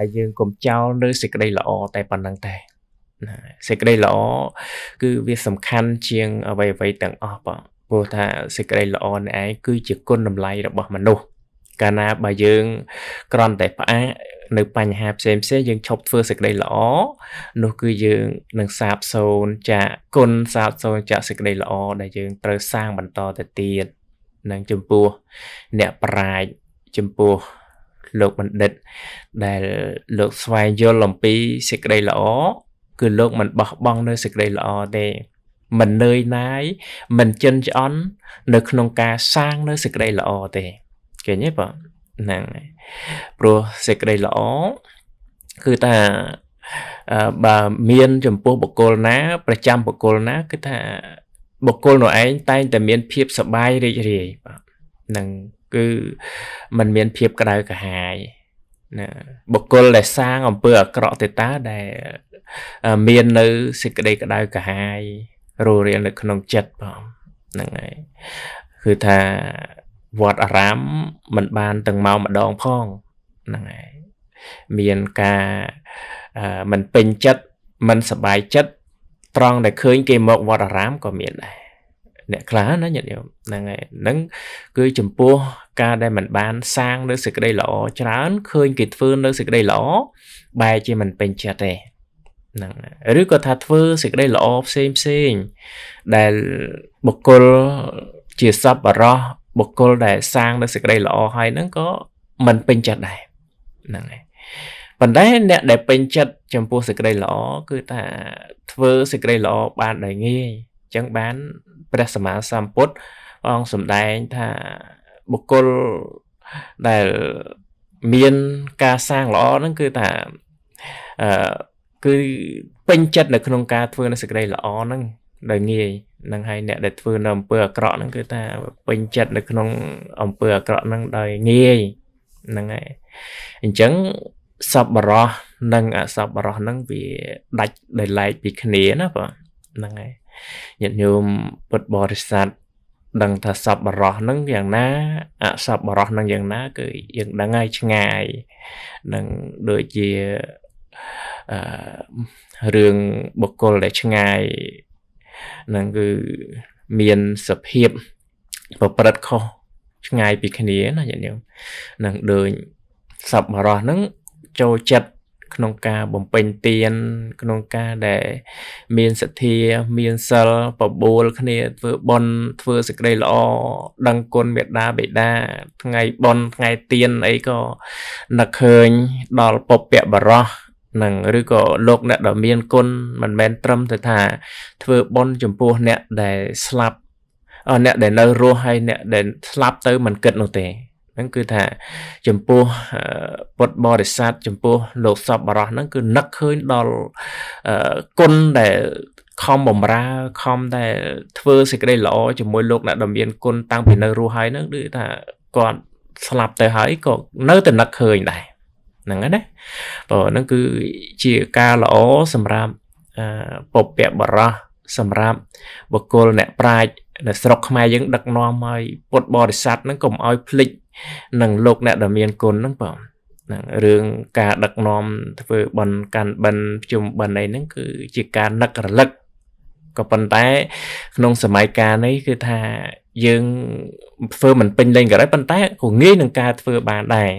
ហើយយើងកុំចោលលើសេចក្តីល្អតែប៉ុណ្្នឹងទេណាសេចក្តីល្អគឺវាសំខាន់ជាងអ្វីអ្វីទាំងអស់បងព្រោះថាសេចក្តីល្អនេះឯងគឺជាគុណតម្លៃរបស់មនុស្សកាលណាបើយើងក្រំតែផ្អាកនៅបញ្ហាផ្សេងផ្សេងយើងឈប់ធ្វើសេចក្តីល្អនោះ គឺយើងនឹងសាបសូន្យចាក់គុណសាបសូន្យចាក់សេចក្តីល្អដែលយើងត្រូវសាងបន្តទៅទៀតនឹងចំពោះអ្នកប្រាជ្ញចំពោះលោកបណ្ឌិតដែលលោកស្វែងយល់អំពីសេចក្តីល្អគឺលោកមិនបោះបង់ នៅសេចក្តីល្អទេ មិននឿយណាយ មិនចិនឆ្អន់នៅក្នុងការសាងនៅសេចក្តីល្អទេឃើញទេបងហ្នឹងព្រោះសេចក្តីល្អគឺថាបើមាន ចំពោះបុគ្គលណា ប្រចាំបុគ្គលណាគឺថា បុគ្គលនោះឯងតែងតែមាន ភាពសប្បាយរីករាយបាទនឹងគឺมันមានភាពក្តៅក្រហាយណាបុគ្គលដែលសាងអំពើអាក្រក់ទេតាដែលមាននៅសេចក្តីក្តៅក្រហាយរੂរៀងនៅក្នុងចិត្តបងហ្នឹងហើយគឺថាវត្តអារាមมันបានទាំងមកម្ដងផងហ្នឹងហើយមានការមិនពេញចិត្តមិនសบายចិត្តត្រង់ដែលឃើញគេមកវត្តអារាមក៏មានដែរអ្នកខ្លះណាញាតិញោមហ្នឹងហើយហ្នឹងគឺចំពោះការដែលมันបាន សាងនៅសេចក្តីល្អច្រើនឃើញគេធ្វើនៅសេចក្តីល្អបែរជាมันពេញចិត្តទេហ្នឹងឬក៏ថាធ្វើសេចក្តីល្អផ្សេងផ្សេងដែលបុគ្គលជាសពបរោះបុគ្គលដែលសាងនៅសេចក្តីល្អហើយហ្នឹងក៏មិនពេញចិត្តដែរហ្នឹងហើយប៉ុន្តែអ្នកដែលពេញចិត្តចំពោះសេចក្តីល្អគឺថាធ្វើសេចក្តីល្អបានដោយងាយអញ្ចឹងបានព្រះសម្មាសម្ពុទ្ធអង្គសម្ដែងថាបុគ្គលដែលមានការសាងល្អហ្នឹងគឺថាអឺគឺពេញចិត្តនៅក្នុងការធ្វើនៅសេចក្តីល្អហ្នឹងដោយងាយនឹងហើយអ្នកដែលធ្វើនៅអំពើអាក្រក់ហ្នឹងគឺថាពេញចិត្តនៅក្នុងអំពើអាក្រក់ហ្នឹងដោយងាយហ្នឹងហើយអញ្ចឹងសពបរោះនិងអសពបរោះហ្នឹងវាដាច់ដោយឡែកពីគ្នាណាបាទហ្នឹងហើយញាតិញោមពុទ្ធបរិស័ទដឹងថាសពបរោះនឹងយ៉ាងណាអសពបរោះនឹងយ៉ាងណា គឺយើងដឹងហើយឆ្ងាយនឹងដូចជាអឺរឿងបុគ្គលដែលឆ្ងាយនឹងគឺមានសភាពប្រព្រឹត្តខុសឆ្ងាយពីគ្នាណាញាតិញោមនឹងដូចសពបរោះនឹងចូលចិត្តក្នុងការបំពេញទានក្នុងការដែលមានសទ្ធាមានសិលបបួលគ្នាធ្វើបុណ្យធ្វើសេចក្តីល្អដឹងគុណមេត្តាបិតាថ្ងៃបុណ្យថ្ងៃទានអីក៏នឹកឃើញដល់ពពៈបរោះនឹងឬក៏លោកអ្នកដ៏មានគុណមិនមែនត្រឹមតែថាធ្វើបុណ្យចំពោះអ្នកដែលស្លាប់អ្នកដែលនៅរស់ហើយអ្នកដែលស្លាប់ទៅមិនគិតនោះទេហ្នឹងគឺថាចំពោះពុទ្ធបរិស័ទចំពោះលោកសពបរោះហ្នឹងគឺនឹកឃើញដល់គុណដែលខំបំរើខំតែធ្វើសេចក្តីល្អជាមួយលោកអ្នកដែលមានគុណតាំងពីនៅរស់ហើយហ្នឹងដូចថាគាត់ស្លាប់ទៅហើយក៏នៅតែនឹកឃើញដែរហ្នឹងហើយណាព្រោះហ្នឹងគឺជាការល្អសម្រាប់ពពៈបរោះសម្រាប់បុគ្គលអ្នកប្រាជ្ញនៅស្រុកខ្មែរយើងដឹកនាំឲ្យពុទ្ធបរិស័ទហ្នឹងកុំឲ្យភ្លេចនិងលោកអ្នកដែលមានគុណហ្នឹងបងហ្នឹងរឿងការដឹកនាំធ្វើបន់កាន់បិណ្ឌជុំបិណ្ឌអីហ្នឹងគឺជាការនឹករលឹកក៏ប៉ុន្តែ ក្នុងសម័យកាលនេះគឺថាយើងធ្វើមិនពេញលេញក៏ដោយប៉ុន្តែក៏ងាយនឹងការធ្វើបានដែរ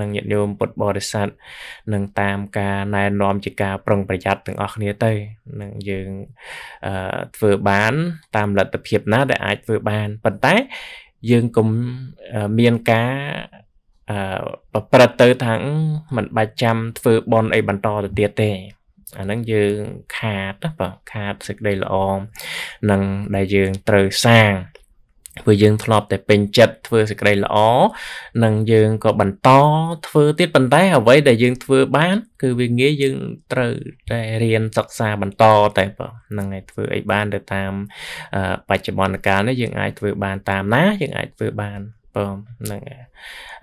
នឹងញាតិញោមពុទ្ធបរិស័ទនឹងតាមការណែនាំជាការប្រុងប្រយ័ត្នទាំងអស់គ្នាទៅនឹងយើងអឺធ្វើបាន តាមលទ្ធភាពណា ដែលអាចធ្វើបានប៉ុន្តែយើងកុំមានការអឺប្រព្រឹត្តទៅថាមិនបាច់ចាំធ្វើបន់អីបន្តទៅទៀតទេ អាហ្នឹងយើងខាតបាទខាតសេចក្តីល្អនឹងដែលយើងត្រូវសាងព្រោះយើងធ្លាប់តែពេញចិត្តធ្វើសេចក្តីល្អនិងយើងក៏បន្តធ្វើទៀតប៉ុន្តែ អ្វីដែលយើងធ្វើបាន គឺវាងាយយើងត្រូវតែរៀនសិក្សាបន្តតែប៉ុណ្្នឹងឯងធ្វើអីបានទៅតាមបច្ចុប្បន្នកាលនេះយើងអាចធ្វើបានតាមណាយើងអាចធ្វើបានប៉ុណ្្នឹង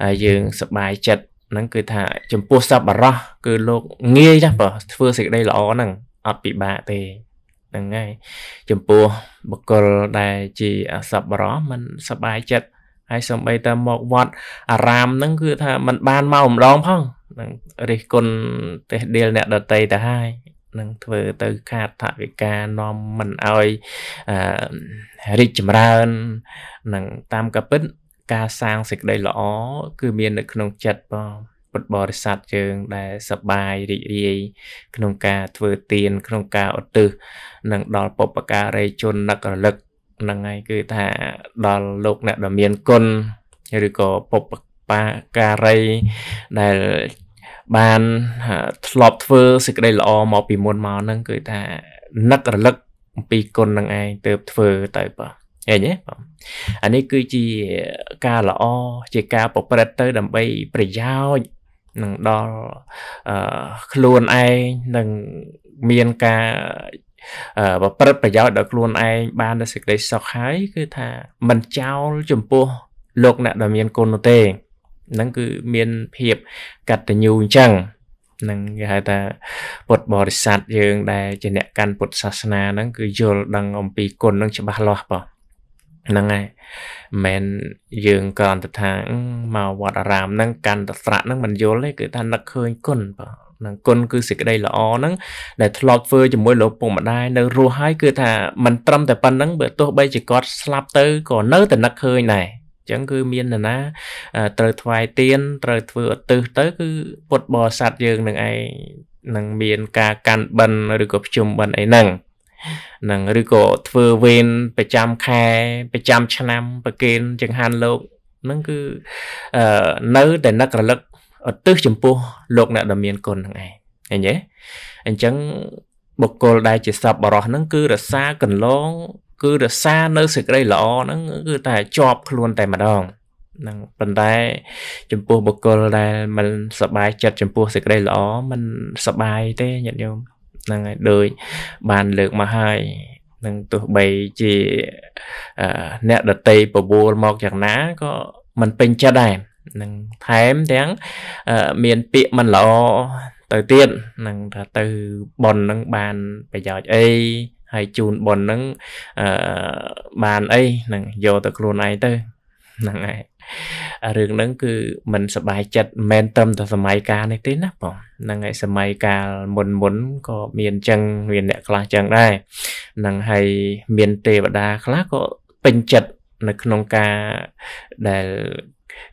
ហើយយើងសប្បាយចិត្តហ្នឹងគឺថា ចំពោះសប្បុរសគឺលោកងាយណាស់បើធ្វើសេចក្តីល្អហ្នឹងអត់ពិបាកទេហ្នឹងហើយចំពោះបកលដែលជាអសប្បរមិនសบายចិត្តហើយសំបីតែមកវត្តអារាមហ្នឹងគឺថាมันបានមកម្ដងផងហ្នឹងរិះគន់ទេសដៀលអ្នកដតីទៅហើយនឹងធ្វើទៅខាតថវិកានាំមិនឲ្យរីកចម្រើននឹងតាមកពិត ការសាងសេចក្តីល្អគឺមាននៅក្នុងចិត្តបងពុទ្ធបរិស័ទយើងដែលសប្បាយរីករាយក្នុងការធ្វើទានក្នុងការឧទ្ទិសនិងដល់បុព្វការីជននឹករលឹកហ្នឹងហើយគឺថាដល់លោកអ្នកដ៏មានគុណឬក៏បុព្វការីដែលបានធ្លាប់ធ្វើសេចក្តីល្អមកពីមុនមកហ្នឹងគឺថានឹករលឹកអំពីគុណនឹងឯងទើបធ្វើទៅបាទឃើញទេបងអានេះគឺជាការល្អជាការប្រព្រឹត្តទៅ ដើម្បីប្រយោជន៍នឹងដល់ខ្លួនឯងនឹងមានការប្រព្រឹត្តប្រយោជន៍ដល់ខ្លួនឯងបានដល់សេចក្តីសុខហើយ គឺថាមិនចោលចំពោះ លោកអ្នកដែលមានគុណនោះទេហ្នឹងគឺមានភាពកតញ្ញូអញ្ចឹងនឹងគេហៅថាពុទ្ធបរិស័ទយើង ដែលជាអ្នកកាន់ពុទ្ធសាសនាហ្នឹងគឺយល់ដឹងអំពីគុណនឹងច្បាស់លាស់បងហ្នឹងហើយមិនយើងគ្រាន់តែថាមកវត្តអារាមហ្នឹងកាន់តស្រៈហ្នឹងមិនយល់ទេគឺថានឹកឃើញគុណបាទនឹងគុណគឺសេចក្តីល្អហ្នឹងដែលធ្លាប់ធ្វើជាមួយលោកពុកម្ដាយនៅរស់ហើយគឺថាមិនត្រឹមតែប៉ុណ្្នឹងបើទោះបីជាគាត់ស្លាប់ទៅក៏នៅតែនឹកឃើញដែរចឹងគឺមាននរណាត្រូវថ្វាយទៀនត្រូវធ្វើឧទ្ទិសទៅ គឺពុទ្ធបរិស័ទយើងនឹងឯងនឹងមាន ការកាន់បិណ្ឌឬក៏ភ្ជុំបិណ្ឌអីហ្នឹងនឹងឬក៏ធ្វើវេនប្រចាំខែប្រចាំឆ្នាំប្រគេនចង្ហាន់លោកហ្នឹងគឺអឺនៅតែនឹករលឹកឧទ្ទិសចំពោះលោកអ្នកដែលមានគុណហ្នឹងឯងឃើញទេអញ្ចឹងបុគ្គលដែលជាសពបរោះហ្នឹងគឺរសាកន្លង គឺរសានៅសេចក្តីល្អហ្នឹងគឺតែជាប់ខ្លួនតែម្ដងនឹងប៉ុន្តែចំពោះបុគ្គលដែលមិនសบายចិត្តចំពោះសេចក្តីល្អមិនសบายទេញាតិញោមហ្នឹងហើយដូចបានលើកមកហើយនឹងទោះបីជាអ្នកដតីបបួលមកយ៉ាងណាក៏មិនពេញចិត្តដែរនឹងថែមទាំងមានពាក្យមិនល្អទៅទៀតនឹងថាទៅប៉ុននឹងបានប្រយោជន៍អីហើយជូនប៉ុននឹងបានអីនឹងយកទៅខ្លួនឯងទៅហ្នឹងហើយរឿងហ្នឹង គឺมันសบายចិត្តមិនត្រឹមតែសម័យកាលនេះទេណាបងហ្នឹងហើយសម័យកាលមុនមុនក៏មានចឹងមានអ្នកខ្លះចឹងដែរហ្នឹងហើយមាន ទេវតាខ្លះក៏ពេញចិត្តនៅក្នុងការដែល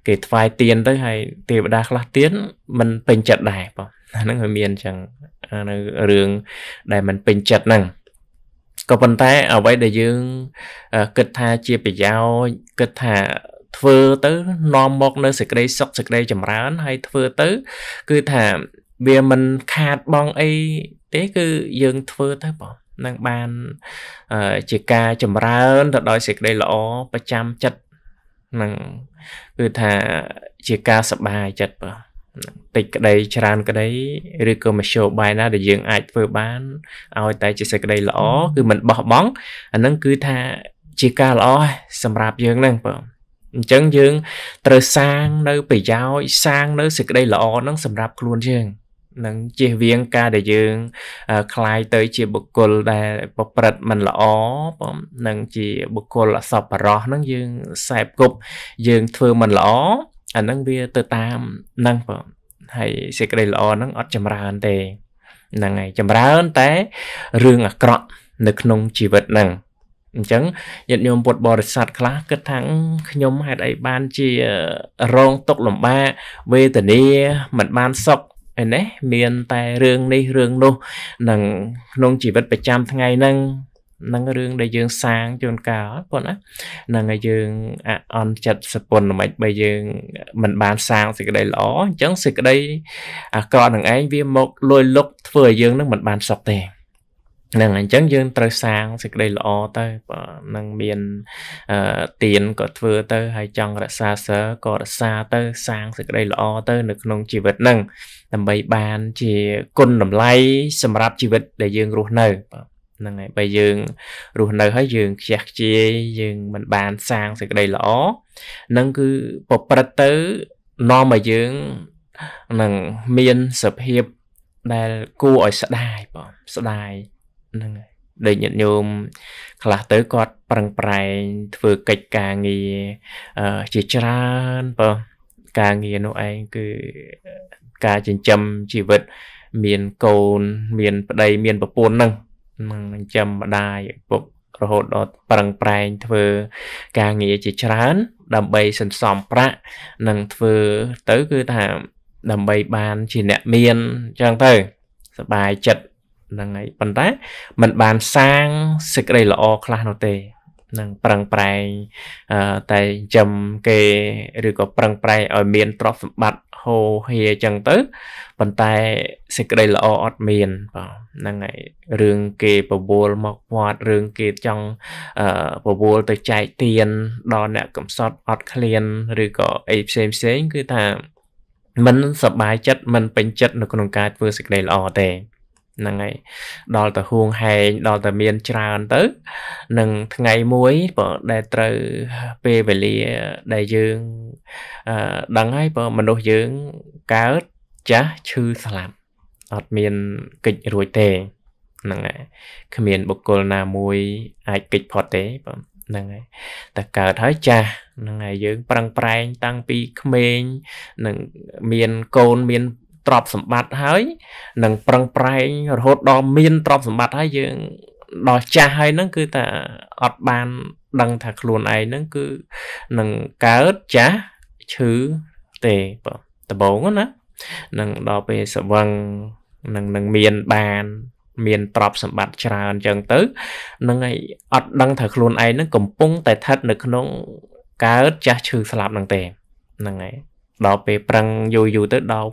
គេថ្វាយទៀនទៅហើយទេវតាខ្លះទៀនมันពេញចិត្តដែរបងហ្នឹងហើយមានចឹងនៅរឿងដែលมันពេញចិត្តហ្នឹងក៏ប៉ុន្តែអ្វីដែលយើងគិតថាជាប្រយោជន៍គិតថាធ្វើទៅនាំមក នៅសេចក្តីសុខសេចក្តីចម្រើន ហើយធ្វើទៅគឺថាវាមិនខាតបងអីទេគឺយើងធ្វើទៅបងនឹងបានជាការចម្រើនទៅដោយសេចក្តីល្អប្រចាំចិត្តនឹងគឺថាជាការសប្បាយចិត្តបាទតិចក្តីច្រើន ក្តីឬក៏មធ្យោបាយណាដែលយើង អាចធ្វើបានឲ្យ តែ ជាសេចក្តីល្អគឺមិនបោះបង់អានឹងគឺថាជាការល្អសម្រាប់យើងហ្នឹងបងអញ្ចឹងយើងត្រូវសាងនៅប្រយោជន៍សាង នៅសេចក្តីល្អនឹងសម្រាប់ខ្លួនយើងនឹងជៀសវាងការដែលយើងคลายទៅជាបុគ្គលដែលប្រព្រឹត្តមិនល្អនឹងជាបុគ្គលអសប្បុរសនឹងយើងសែបគប់យើងធ្វើមិនល្អអានឹងវាទៅតាមនឹងបងហើយសេចក្តីល្អនឹងអត់ចម្រើនទេហ្នឹងហើយចម្រើនតែរឿងអាក្រក់ នៅក្នុងជីវិតហ្នឹងអញ្ចឹងញាតិញោមពុទ្ធបរិស័ទខ្លះគិតថាខ្ញុំហេតុអីបានជារងទុកលំបាកវេទនាមិនបានសុខឯនេះមានតែរឿងនេះរឿងនោះនឹងក្នុងជីវិតប្រចាំថ្ងៃហ្នឹងនឹងរឿងដែលយើងសាងជួនកាលប៉ុណ្ណានឹងឲ្យយើងអន់ចិត្តសពុនមិនបើយើងមិនបានសាងសេចក្តីល្អអញ្ចឹងសេចក្តីអាក្រក់នឹងឯងវាមកលួយលុកធ្វើឲ្យយើងនឹងមិនបានសុខទេនឹងអញ្ចឹងយើងត្រូវសាងសេចក្តីល្អទៅបើនឹងមានទៀនក៏ធ្វើទៅហើយចង់រក្សាសិលក៏រក្សាទៅ សាងសេចក្តីល្អទៅ នៅក្នុងជីវិតនឹងដើម្បីបានជាគុណតម្លៃសម្រាប់ជីវិតដែលយើងរស់នៅបាទហ្នឹងហើយបើយើង រស់នៅ ហើយយើងខ្ជះខ្ជាយយើងមិនបានសាងសេចក្តីល្អនឹងគឺប្រព្រឹត្តទៅនាំឲ្យយើងនឹងមានសភាពដែលគួរឲ្យស្ដាយបងស្ដាយហ្នឹងហើយដូចញាតិញោមខ្លះទៅគាត់ប្រឹងប្រែងធ្វើកិច្ចការងារជាច្រើនបើការងារនោះឯងគឺការចិញ្ចឹមជីវិត មានកូនមានប្តី មានប្រពន្ធហ្នឹងនឹងចិញ្ចឹមម្ដាយឪពុករហូតដល់ប្រឹងប្រែងធ្វើ ការងារជាច្រើន ដើម្បីសន្សំប្រាក់និងធ្វើទៅគឺថាដើម្បីបានជាអ្នកមានអញ្ចឹងទៅសบายចិត្តហ្នឹងហើយប៉ុន្តែมันបានសាងសេចក្តីល្អខ្លះនោះទេនឹងប្រឹងប្រែងតែចិញ្ចឹមគេឬក៏ប្រឹងប្រែងឲ្យមានទ្រព្យសម្បត្តិហូរហៀអញ្ចឹងទៅប៉ុន្តែសេចក្តីល្អអត់មានបាទហ្នឹងហើយរឿងគេបវលមកវត្តរឿងគេចង់បវលទៅចែកទានដល់អ្នកកំសត់អត់ឃ្លានឬក៏អីផ្សេងផ្សេងគឺថាมันសบายចិត្តมันពេញចិត្តនៅក្នុងការធ្វើសេចក្តីល្អទេហ្នឹងហើយដល់ទៅហួងហែងដល់ទៅមានច្រើនទៅនឹងថ្ងៃមួយបើដែលត្រូវពេលវេលាដែលយើងដឹងហើយបើមនុស្សយើងកើតចាស់ឈឺស្លាប់អត់មានកិច្ចរួចទេហ្នឹងហើយគ្មានបុគ្គលណាមួយអាចកិច្ចផុតទេបើហ្នឹងហើយតែកើតហើយចាស់ហ្នឹងហើយយើង ប្រឹងប្រែងតាំងពីក្មេងនឹងមានកូនមានទ្រព្យសម្បត្តិហើយនឹងប្រឹងប្រែងរហូតដល់មានទ្រព្យសម្បត្តិហើយយើង ដល់ចាស់ហើយហ្នឹងគឺតែអត់បានដឹងថាខ្លួនឯងហ្នឹងគឺនឹងកើតចាស់ឈឺទេបងដំបងណានឹងដល់ពេលសវឹងនឹងនឹងមានបាន មានទ្រព្យសម្បត្តិច្រើនអញ្ចឹងទៅនឹងឲ្យអត់ដឹងថាខ្លួនឯងនឹងកំពុង តែស្ថិតនៅក្នុងកើតចាស់ឈឺស្លាប់នឹងទេហ្នឹងហើយដល់ពេលប្រឹងយូរយូរទៅដល់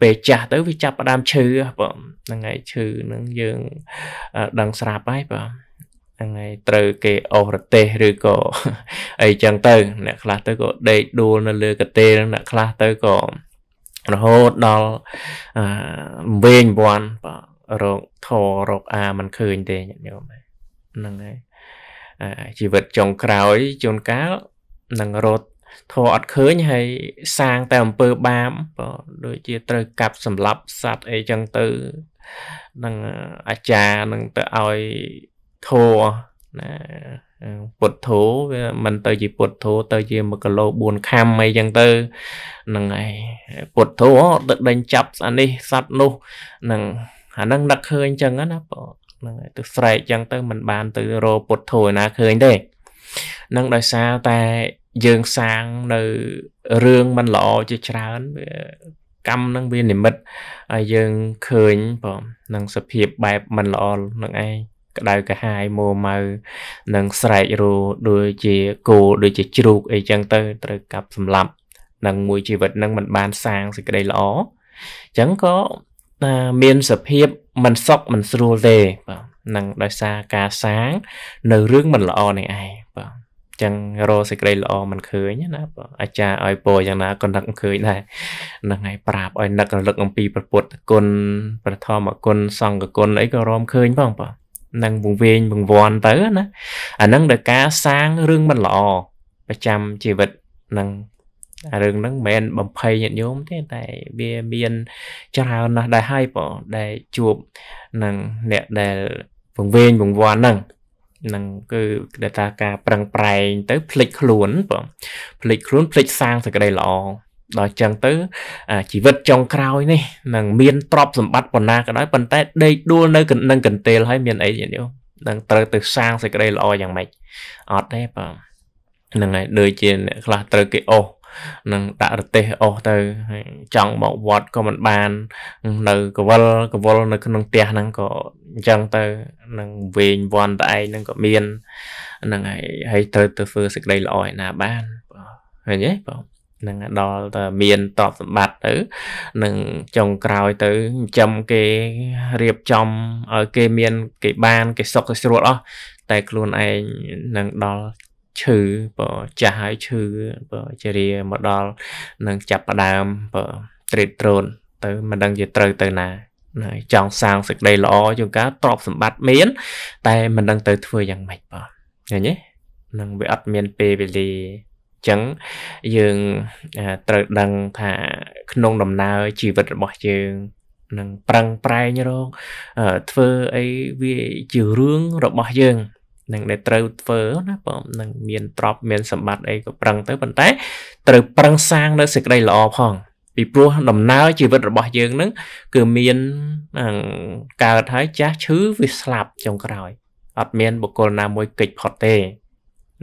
ពេលចាស់ទៅវាចាប់ផ្ដើមឈឺបងហ្នឹងហើយឈឺហ្នឹងយើងដឹងស្រាប់ហើយបងហ្នឹងហើយត្រូវគេអូសរទេសឬក៏អីចឹងទៅ អ្នកខ្លះទៅក៏ដេកដួលនៅលើកាទេលអ្នកខ្លះទៅក៏រហូតដល់អឺវិញវាន់បាទរោគធររោគអាមិនឃើញទេញាតិញោមហ្នឹងហើយជីវិតចុងក្រោយជួនកាលនឹងរត់ធរអត់ឃើញហើយសាងតែអំពើបាបក៏ដូចជាត្រូវកាប់សម្លាប់សត្វអីចឹងទៅនឹងអាចារ្យនឹងទៅឲ្យធរណាពុទ្ធោវាមិនទៅជាពុទ្ធោទៅជា1គីឡូ4ខាំអីចឹងទៅហ្នឹងហើយពុទ្ធោទៅដេញចាប់អានេះសัตว์នោះហ្នឹងអាហ្នឹងដឹកឃើញចឹងណាបងហ្នឹងហើយទៅស្រែកចឹងទៅមិនបាន ទៅរពុទ្ធោឯណាឃើញទេនឹងដោយសារតែយើងសាងនៅរឿងមិនល្អជាច្រើនវាកម្មនឹងវានិមិត្តឲ្យយើងឃើញបងនឹងសភាពបែបមិនល្អនឹងឯងក្តៅកាហាយមួម៉ៅនឹងស្រែករੂដូចជាគោដូចជាជ្រូកអីចឹងទៅត្រូវកាប់សម្លាប់នឹងមួយជីវិតនឹងមិនបាន សាងសេចក្តីល្អអញ្ចឹងក៏មានសភាពមិនសុខមិនស្រួលទេបាទនឹងដោយសារការសាង នៅរឿងមិនល្អនេះឯងចឹងរកសេចក្តីល្អមិនឃើញណាអាចារ្យឲ្យពរយ៉ាងណាក៏នឹកឃើញដែរហ្នឹងហើយប្រាប់ឲ្យនឹករលឹកអំពីព្រះពុទ្ធគុណព្រះធម្មគុណសង្ឃគុណអីក៏រំឃើញផងបងនឹងវង្វេងវង្វាន់ទៅណាអាហ្នឹងដល់ការសាងរឿងមិនល្អប្រចាំជីវិតនឹងអារឿងហ្នឹងមិនមែនបំភ័យញាតិញោមទេតែវាមានច្រើនណាស់ដែរហើយបងដែលជួបនឹងអ្នកដែលវង្វេងវង្វាន់ហ្នឹងនឹងគឺដែលថាការប្រឹងប្រែងទៅផ្លិចខ្លួនបងផ្លិចខ្លួនផ្លិចសាងសេចក្តីល្អដល់ចឹងទៅជីវិតចុងក្រោយនេះនឹងមានទ្រព្យសម្បត្តិប៉ុណ្ណាក៏ដោយប៉ុន្តែដេកដួលនៅនឹងកន្ទេលហើយមានអីទៀតយោនឹងត្រូវទៅសាងសេចក្តីល្អយ៉ាងម៉េចអត់ទេបងហ្នឹងហើយដូចជាអ្នកខ្លះត្រូវគេអស់នឹងដាក់រទេសអស់ទៅចង់មកវត្តក៏មិនបាននៅកវលកវលនៅក្នុងផ្ទះហ្នឹងក៏អញ្ចឹងទៅនឹងវែងវ័នតឯងហ្នឹងក៏មានហ្នឹងហើយហើយត្រូវទៅធ្វើសេចក្តីល្អឯណាបានឃើញទេបងនឹងដល់តែមានតបសម្បត្តិទៅនឹងចុងក្រោយទៅចំគេរៀបចំឲ្យគេមាន គេបាន គេសុខស្រួលអស់តែខ្លួនឯងនឹងដល់ឈឺបើចាស់ហើយឈឺបើជារាមកដល់នឹងចាប់ផ្ដើមបើ trade drone ទៅ មិនដឹងជាត្រូវទៅណាណាចង់សាងសេចក្តីល្អជួនកាលទ្រព្យសម្បត្តិមាន តែមិនដឹងទៅ ធ្វើយ៉ាងម៉េចបងឃើញទេនឹងវាអត់មានពេលវេលាចឹងយើងត្រូវដឹងថាក្នុងដំណើរជីវិតរបស់យើងនឹងប្រឹងប្រែងរកធ្វើអីវាជារឿងរបស់យើងនឹងដែលត្រូវធ្វើណាបងនឹងមានទ្រព្យមានសម្បត្តិអីក៏ប្រឹងទៅប៉ុន្តែត្រូវប្រឹងសាងនៅសេចក្តីល្អផង ពីព្រោះដំណើរជីវិតរបស់យើងនឹងគឺមានកើតហើយចាស់ឈឺវាស្លាប់ចុងក្រោយអត់មានបុគ្គលណាមួយកិច្ចផុតទេ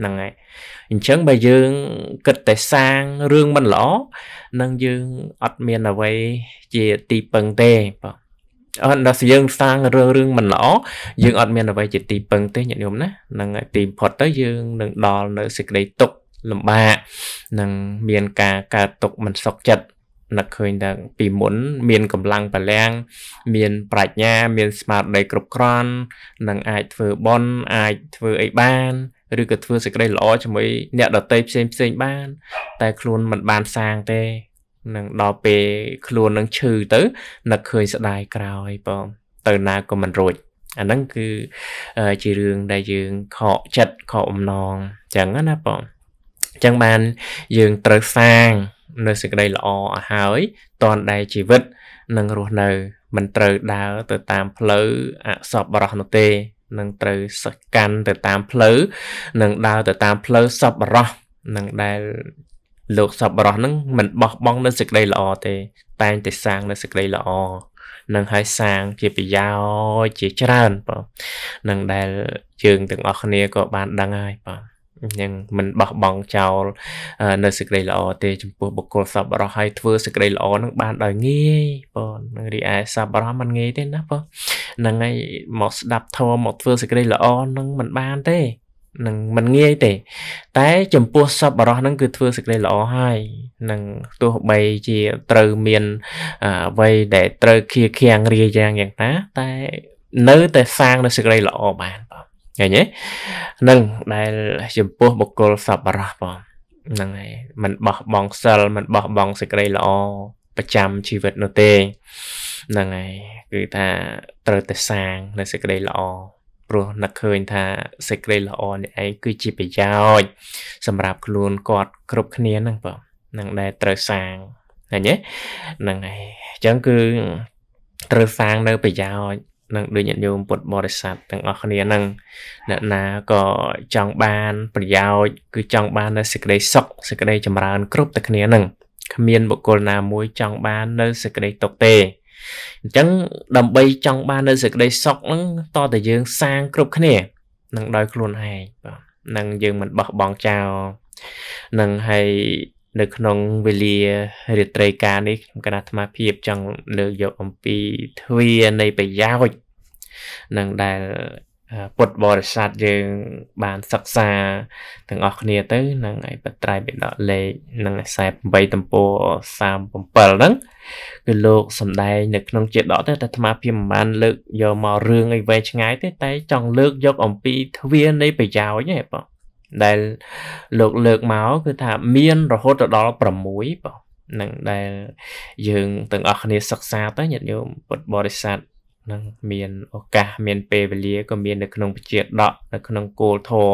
ហ្នឹងហើយអញ្ចឹងបើយើងគិតតែសាងរឿងមិនល្អនឹងយើងអត់មានអ្វីជាទីពឹងទេបងអត់ដល់យើងសាងរឿងរឿងមិនល្អយើងអត់មានអ្វីជាទីពឹងទេញាតិញោមណានឹងទីផុតទៅយើងនឹងដល់នៅសេចក្តីទុក្ខលំបាកនឹងមានការកើតទុក្ខមិនសុខចិត្តនឹកឃើញតែពីមុន មានកម្លាំងបលាំងមាន ប្រាជ្ញាមានស្មារតីគ្រប់គ្រាន់នឹងអាចធ្វើបន់អាចធ្វើអីបានឬក៏ធ្វើសេចក្តីល្អជាមួយអ្នកដតីផ្សេងផ្សេងបាន តែខ្លួនមិនបានសាងទេនឹងដល់ពេលខ្លួននឹងឈឺទៅនឹកឃើញស្ដាយក្រោយបង ទៅណាក៏មិនរួច អាហ្នឹងគឺជារឿងដែលយើងខកចិត្តខកអំណងចឹងណាបងចឹងបានយើងត្រូវសាងនៅសេចក្តីល្អអស់ហើយតនដែលជីវិតនឹងរស់នៅមិនត្រូវដើរទៅតាមផ្លូវអសប្បរោះនោះទេនឹងត្រូវសកាន់ទៅតាមផ្លូវនឹងដើរទៅតាមផ្លូវសប្បរោះនឹងដែលលោកសប្បុរសនឹងមិនបោះបង់នៅសេចក្តីល្អទេតែងតែសាងនៅសេចក្តីល្អនឹងឲ្យសាងជាប្រយោជន៍ជាច្រើនបងនឹងដែលយើងទាំងអស់គ្នាក៏បានដឹងហើយបងនឹងមិនបោះបង់ចោលនៅសេចក្តីល្អទេចំពោះបុគ្គលសប្បុរសឲ្យធ្វើសេចក្តីល្អនឹងបានដោយងាយបងនឹងរីឯសប្បុរសមិនងាយទេ ណាបងហ្នឹងហើយមកស្ដាប់ធម៌មកធ្វើសេចក្តីល្អនឹងមិនបានទេនឹងមិនងាយទេ តែចំពោះសពបរោះហ្នឹងគឺធ្វើសេចក្តីល្អហើយនឹងទោះបីជាត្រូវមានអ្វីដែលត្រូវខៀខាំងរាយ៉ាងយ៉ាងណាតែនៅតែសាងនូវសេចក្តីល្អបានបងឃើញទេនឹងដែលចំពោះបុគ្គលសពបរោះបងហ្នឹងហើយมันបោះបង់សិលมันបោះបង់សេចក្តីល្អប្រចាំជីវិតនោះទេហ្នឹងហើយគឺថាត្រូវតែសាងនូវសេចក្តីល្អព្រោះនឹកឃើញថាសេចក្តីល្អនេះឯងគឺជាប្រយោជន៍សម្រាប់ខ្លួនគាត់គ្រប់គ្នាហ្នឹងបងនឹងដែលត្រូវសាងឃើញទេហ្នឹងហើយអញ្ចឹងគឺត្រូវសាងនៅប្រយោជន៍នឹងដូចញាតិញោមពុទ្ធបរិស័ទទាំងអស់គ្នានឹងអ្នកណាក៏ចង់បាន ប្រយោជន៍គឺ ចង់បាននៅសេចក្តីសុខសេចក្តីចម្រើន គ្រប់តែគ្នានឹងគ្មានបុគ្គលណាមួយចង់បាននៅសេចក្តីទុកទេអញ្ចឹងដើម្បីចង់បាននៅសេចក្តីសុខហ្នឹងតតែយើង សាងគ្រប់គ្នានឹងដោយខ្លួនឯងបាទនឹងយើងមិនបោះបង់ចោលនឹងហើយនៅក្នុងវេលារាត្រីការនេះខ្ញុំគណៈអាត្មាភាពចង់លើកយកអំពីទ្វានៃប្រយោជន៍នឹងដែលពុទ្ធបរិស័ទយើងបានសិក្សាទាំងអស់គ្នាទៅនឹងឯបត្រៃបិដកលេខនឹង48ទំព័រ37ហ្នឹងគឺលោកសំដែងនៅក្នុងជាដកទៅតែអាត្មាភិមមិនលើកយកមករឿងអីវែងឆ្ងាយទេ តែ ចង់លើកយក អំពីទ្វារនៃប្រយោជន៍ហ៎បងដែលលោកលើកមកគឺថា មានរហូតដល់6បងនឹងដែលយើងទាំងអស់គ្នាសិក្សាទៅញាតិញោមពុទ្ធបរិស័ទនឹងមានឱកាសមានពេលវេលាក៏មាននៅក្នុងវិជាដកនៅក្នុងគោលធរ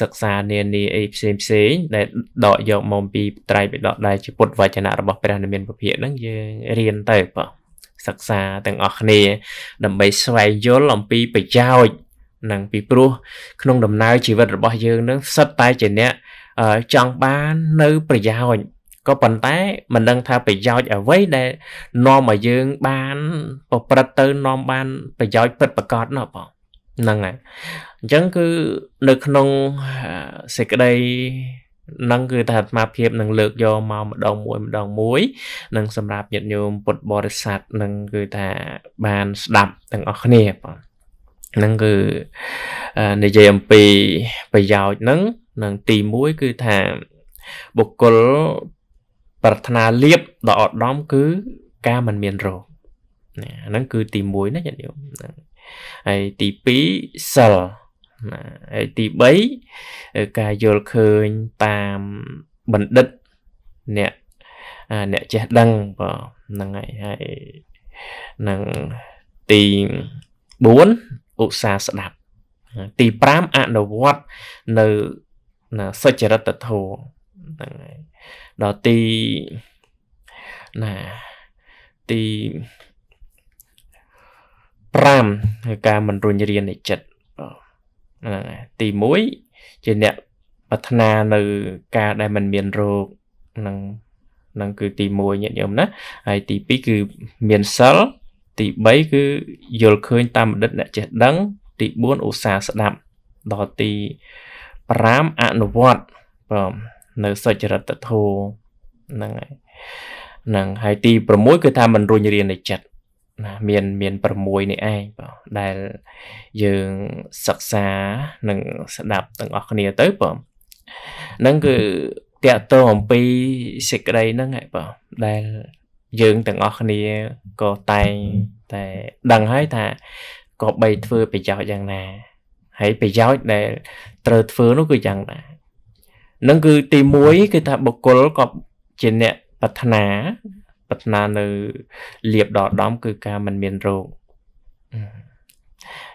សិក្សានានាអីផ្សេងផ្សេងដែលដកយកមកពីត្រៃបិដកដែលជាពុទ្ធវចនៈរបស់ព្រះនិមានពភៈហ្នឹងយើងរៀនទៅបងសិក្សាទាំងអស់គ្នា ដើម្បីស្វែងយល់អំពីប្រយោជន៍នឹងពីព្រោះក្នុងដំណើរជីវិតរបស់យើងនឹងសិតតែជាអ្នកចង់បាននៅប្រយោជន៍ក៏ប៉ុន្តែមិនដឹងថាប្រយោជន៍អ្វីដែលនាំឲ្យយើងបានប្រព្រឹត្តទៅនាំបានប្រយោជន៍ពិតប្រាកដណាបងហ្នឹងហើយអញ្ចឹងគឺនៅក្នុងសេចក្តីនឹងគឺ ថាអាត្មាភាពនឹងលើកយកមកម្ដងមួយម្ដងមួយនឹងសម្រាប់ញាតិញោមពុទ្ធបរិស័ទនឹងគឺថាបានស្ដាប់ទាំងអស់គ្នាបងនឹងគឺនិយាយអំពីប្រយោជន៍នឹងនឹងទី1គឺថាបុគ្គលប្រាថ្នាលៀបដ៏ឧត្តមគឺការមិនមានរោគណាហ្នឹងគឺទី1ណាញាតិញោមហើយទី2សិលណាហើយទី3ការយល់ឃើញតាមបណ្ឌិតអ្នកអ្នកចេះដឹងបាទហ្នឹងហើយហើយនឹងទី4ឧស្សាហ៍ស្ដាប់ទី5អនុវត្តនៅសុចរិតធម៌ហ្នឹងហើយដល់ទីណាទី5គឺការមិនរុញរាននៃចិត្តហ្នឹងហើយទី1ជាអ្នកប្រាថ្នានៅការដែលមិនមានរោគហ្នឹងហ្នឹងគឺទី1ញាតិញោមណាហើយទី2គឺមានសិលទី3គឺយល់ឃើញតាមបណ្ឌិតអ្នកចេះដឹង ទី4ឧស្សាហ៍ស្ដាប់ដល់ទី5អនុវត្តបាទនៅសុចរិតធម៌ហ្នឹងហើយហ្នឹងហើយទី6គឺថាមិនរុញរានៃចិត្តណាមាន មាន6នេះឯងបងដែលយើងសិក្សា និងស្ដាប់ទាំងអស់គ្នាទៅបងហ្នឹងគឺតកតអំពីសេចក្តីហ្នឹងឯងបងដែលយើងទាំងអស់គ្នាក៏តែងតែដឹងហើយថាក៏បីធ្វើប្រយោជន៍យ៉ាងណាហើយប្រយោជន៍ដែល ត្រូវធ្វើនោះគឺយ៉ាងណានឹងគឺទី1គឺថាបុគ្គលក៏ជាអ្នកប្រាថ្នាប្រាថ្នានៅលៀបដល់ដំ គឺការមិនមានរោគ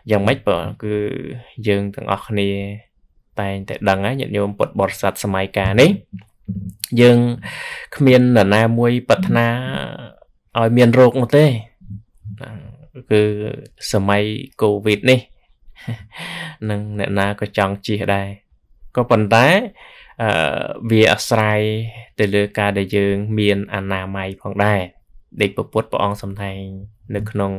យ៉ាងម៉េចបើគឺយើងទាំងអស់គ្នា តែងតែដឹងណាញាតិញោមពុទ្ធបរិស័ទសម័យកាលនេះយើងគ្មាននរណាមួយប្រាថ្នាឲ្យមានរោគនោះទេគឺសម័យកូវីដនេះនឹងអ្នកណាក៏ចង់ជិះដែរក៏ប៉ុន្តែអឺវាអាស្រ័យទៅលើការដែលយើង មានអនាម័យផងដែរដែលពពុទ្ធព្រះអង្គសំដែង នៅក្នុង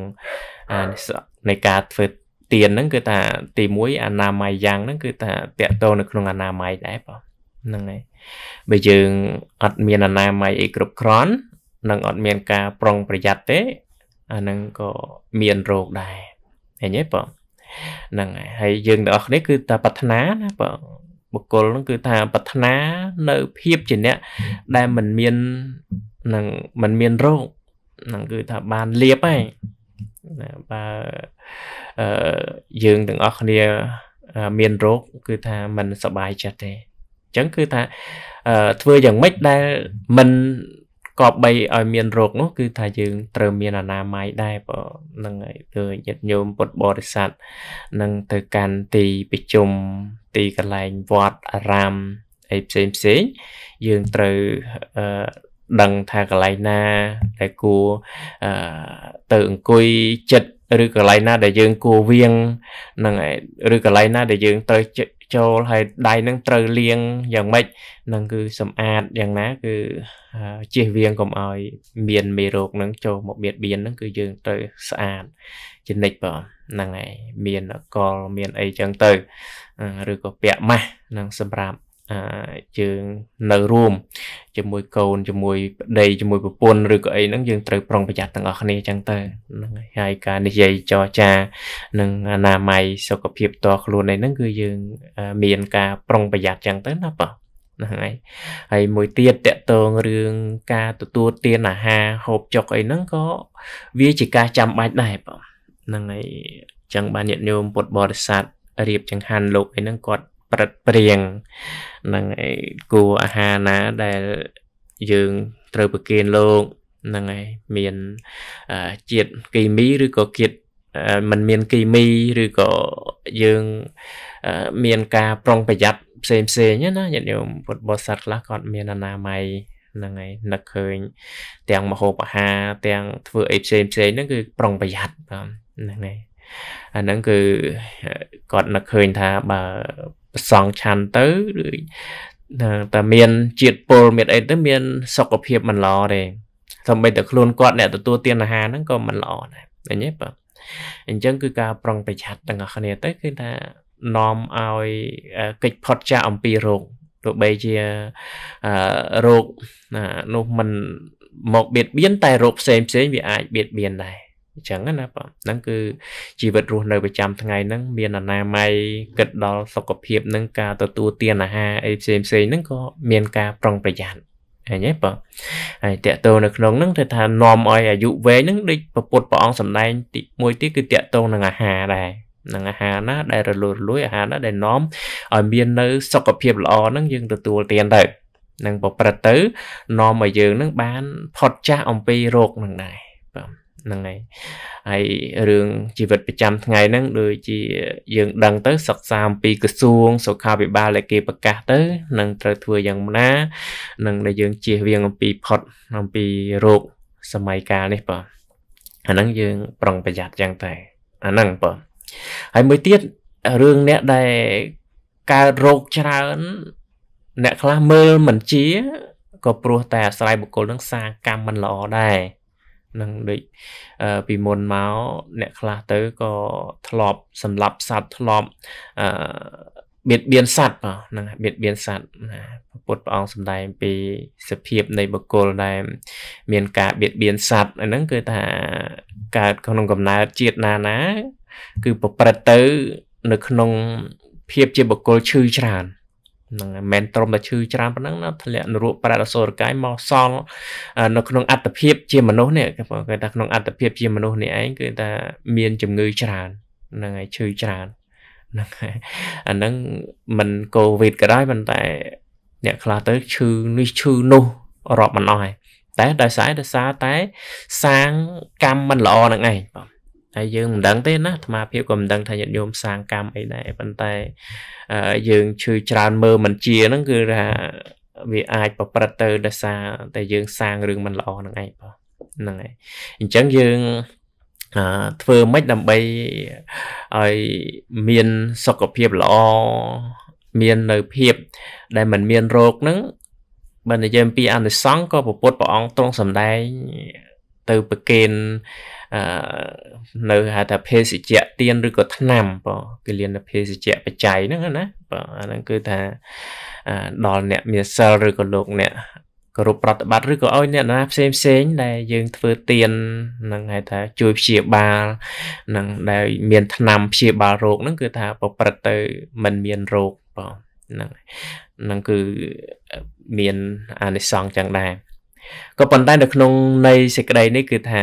នៃការធ្វើទៀនហ្នឹងគឺថាទី1អនាម័យយ៉ាងហ្នឹង គឺថាតកតនៅក្នុងអនាម័យដែរបងហ្នឹងហើយបើយើងអត់មានអនាម័យអីគ្រប់គ្រាន់នឹងអត់មានការប្រុងប្រយ័ត្នទេអាហ្នឹងក៏មានរោគដែរឃើញទេបងហ្នឹងហើយហើយយើងទាំងអស់គ្នាគឺតែប្រាថ្នាណាបងបុគ្គលហ្នឹងគឺថាប្រាថ្នានៅ ភាពជាអ្នកដែលមិនមាននឹងមិនមានរោគហ្នឹងគឺថាបានលៀបហើយណាបើអឺយើងទាំងអស់គ្នាមានរោគគឺថាមិនសុបាយចិត្តទេអញ្ចឹងគឺថាធ្វើយ៉ាងម៉េចដែលមិនគប្បីឲ្យមានរោគនោះគឺថាយើងត្រូវមានអនាម័យដែរបើនឹងហើយគឺញាតិញោមពុទ្ធបរិស័ទនឹងទៅកាន់ទីប្រជុំទីកន្លែងវត្តអារាមអីផ្សេងផ្សេងយើងត្រូវអឺដឹងថាកន្លែងណាដែលគួរអឺទៅអង្គុយចិត្តឬកន្លែងណា ដែលយើងគួរវៀងហ្នឹងហើយឬកន្លែងណាដែលយើងត្រូវចូលហើយដៃនឹងត្រូវលាងយ៉ាងម៉េចនឹងគឺសម្អាតយ៉ាងណាគឺជៀសវាងកុំឲ្យ មានមេរោគនឹងចូលមកបៀតបៀននឹងគឺយើងត្រូវស្អាតចនិចបងហ្នឹងហើយមានកលមានអីចឹងទៅឬក៏ពាក់ម៉ាស់នឹងសម្រាប់យើងនៅរួមជាមួយកូនជាមួយប្តីជាមួយប្រពន្ធឬក៏អីហ្នឹងយើងត្រូវប្រុងប្រយ័ត្នទាំងអស់គ្នាចឹងទៅហ្នឹងហើយការនិយាយចរចានឹងអនាម័យសុខភាពតខ្លួនឯហ្នឹងគឺយើង មានការប្រុង ប្រយ័ត្នចឹងទៅណាបាទហ្នឹងហើយហើយមួយទៀតតកតងរឿងការទទួលទានអាហារហូបចុកអីហ្នឹងក៏វាជាការចាំបាច់ដែរបងហ្នឹងហើយចឹងបានញាតិញោមពុទ្ធបរិស័ទរៀបចង្ហាន់លោកអីហ្នឹងគាត់ប្រឹកព្រៀងនឹងគួរអាហារណាដែលយើងត្រូវប្រគេនលោកហ្នឹងហើយមានជាតិគីមីឬក៏ជាតិมันមានគីមី ឬក៏យើងមាន ការប្រុងប្រយ័ត្នផ្សេងផ្សេងណាញាតិញោមពុទ្ធបរិស័ទខ្លះគាត់មានអនាម័យហ្នឹងហើយនឹកឃើញ ទាំងមហូបអាហារទាំងធ្វើអីផ្សេងផ្សេងហ្នឹងគឺប្រុងប្រយ័ត្នបាទហ្នឹងហើយអាហ្នឹងគឺគាត់នឹកឃើញថាបើប្រសងឆាន់ទៅឬតែមាន ជាតិពុលមានអីទៅមាន សុខភាពមិនល្អទេតែមិនតែខ្លួនគាត់អ្នកទទួលទានអាហារហ្នឹងក៏មិនល្អដែរឃើញទេបាទអញ្ចឹងគឺការប្រុងប្រយ័ត្នទាំងអស់គ្នាទៅគឺថានាំឲ្យកិច្ចផុតចាកអំពីរោគទោះបីជារោគនោះមិនមកបៀតបៀនតែរោគផ្សេងផ្សេងវាអាចបៀតបៀនដែរអញ្ចឹងណាបងហ្នឹងគឺជីវិតរស់នៅប្រចាំថ្ងៃហ្នឹងមានអនាម័យគិតដល់សុខភាពនិងការទទួលទានអាហារអីផ្សេងផ្សេងហ្នឹងក៏មានការប្រុងប្រយ័ត្នអញ្ចឹងបងហើយតកតោនៅក្នុងហ្នឹងគឺថានាំឲ្យអាយុវែងហ្នឹងដូចប្រពុតព្រះអង្គសម្ដែង ទីមួយទៀតគឺតកតោនឹងអាហារដែរនឹងអាហារណា ដែលរលួយរលួយអាហារណាដែលនាំឲ្យមាននៅសុខភាពល្អហ្នឹងយើងទទួលទានទៅនឹងប្រព្រឹត្តទៅនាំឲ្យយើងនឹងបានផុតចាស់អំពីโรคនឹងដែរបាទហ្នឹងហើយហើយរឿងជីវិតប្រចាំថ្ងៃហ្នឹងដូចជាយើងដឹងទៅសិក្សាអំពីក្រសួងសុខាភិបាលដែលគេប្រកាសទៅនឹងត្រូវធ្វើយ៉ាងណានឹងដែលយើងជៀសវាងអំពីផុតអំពីโรคសម័យកាលនេះបាទអាហ្នឹងយើងប្រុងប្រយ័ត្នយ៉ាងតែ អាហ្នឹងបាទហើយមួយទៀតរឿងអ្នកដែលកើតโรคច្រើន អ្នកខ្លះមើលមិនជាក៏ព្រោះតែអាស្រ័យបុគ្គលនឹងសាងកម្មមិនល្អដែរនឹងដូចពីមុនមកអ្នកខ្លះទៅក៏ធ្លាប់សម្លាប់សត្វធ្លាប់អឺបៀតបៀនសត្វហ្នឹងបៀតបៀនសត្វណាពុទ្ធព្រះអង្គសម្ដែងពី សភាពនៃបុគ្គលដែលមានការបៀតបៀនសត្វហ្នឹងគឺថាកើតក្នុងកំណើតជាតិណាណាគឺប្រព្រឹត្តទៅ នៅក្នុងភាពជាបុគ្គលឈឺច្រើនហ្នឹងមិនត្រឹមតែឈឺច្រើនប៉ុណ្ណឹងណាធ្លាក់នរោប្រាតអសូរកាយមកសល់នៅក្នុងអត្តភាពជាមនុស្សនេះគេថាក្នុងអត្តភាពជាមនុស្សនេះឯងគឺថាមានជំងឺច្រើនហ្នឹងហើយឈឺច្រើនហ្នឹងហើយអាហ្នឹងមិនកូវីដក៏ដោយប៉ុន្តែអ្នកខ្លះទៅឈឺនេះឈឺនោះរាប់មិនអស់ហើយតែដោយសារដោយសារតែសាងកម្មមិនល្អហ្នឹងឯងបងហើយយើងមិនដឹងទេណាអាត្មាភាពក៏មិនដឹងថាញាតិញោមសាងកម្មអីដែរប៉ុន្តែយើងឈឺច្រើនមើលមិនជាហ្នឹងគឺថាវាអាចប្រព្រឹត្តទៅដោយសារ តែយើង សាងរឿងមិនល្អហ្នឹងឯងបងហ្នឹងហើយអញ្ចឹងយើងអឺធ្វើម៉េចដើម្បីឲ្យមានសុខភាពល្អមាននៅភាពដែលมันមានโรคហ្នឹងបើនិយាយពីអនុសង្ឃក៏ពពុទ្ធព្រះអង្គទ្រង់សម្ដែងទៅប្រគេនអឺនៅហៅថាភេសជ្ជៈទៀនឬក៏ថ្នាំបើគេលៀនភេសជ្ជៈបច្ច័យហ្នឹងណាបើអាហ្នឹងគឺថាដល់អ្នកមានសិលឬក៏លោកអ្នកគោរពប្រតិបត្តិឬក៏ឲ្យអ្នកណាផ្សេងផ្សេងដែលយើងធ្វើទៀននឹងហៅថាជួយព្យាបាលនឹងដែលមានថ្នាំព្យាបាលរោគហ្នឹងគឺថាប្រព្រឹត្តទៅមិនមានរោគបងហ្នឹងហ្នឹងគឺមានអានិសង្សចឹងដែរក៏ប៉ុន្តែនៅក្នុង នៃសេចក្តីនេះគឺថា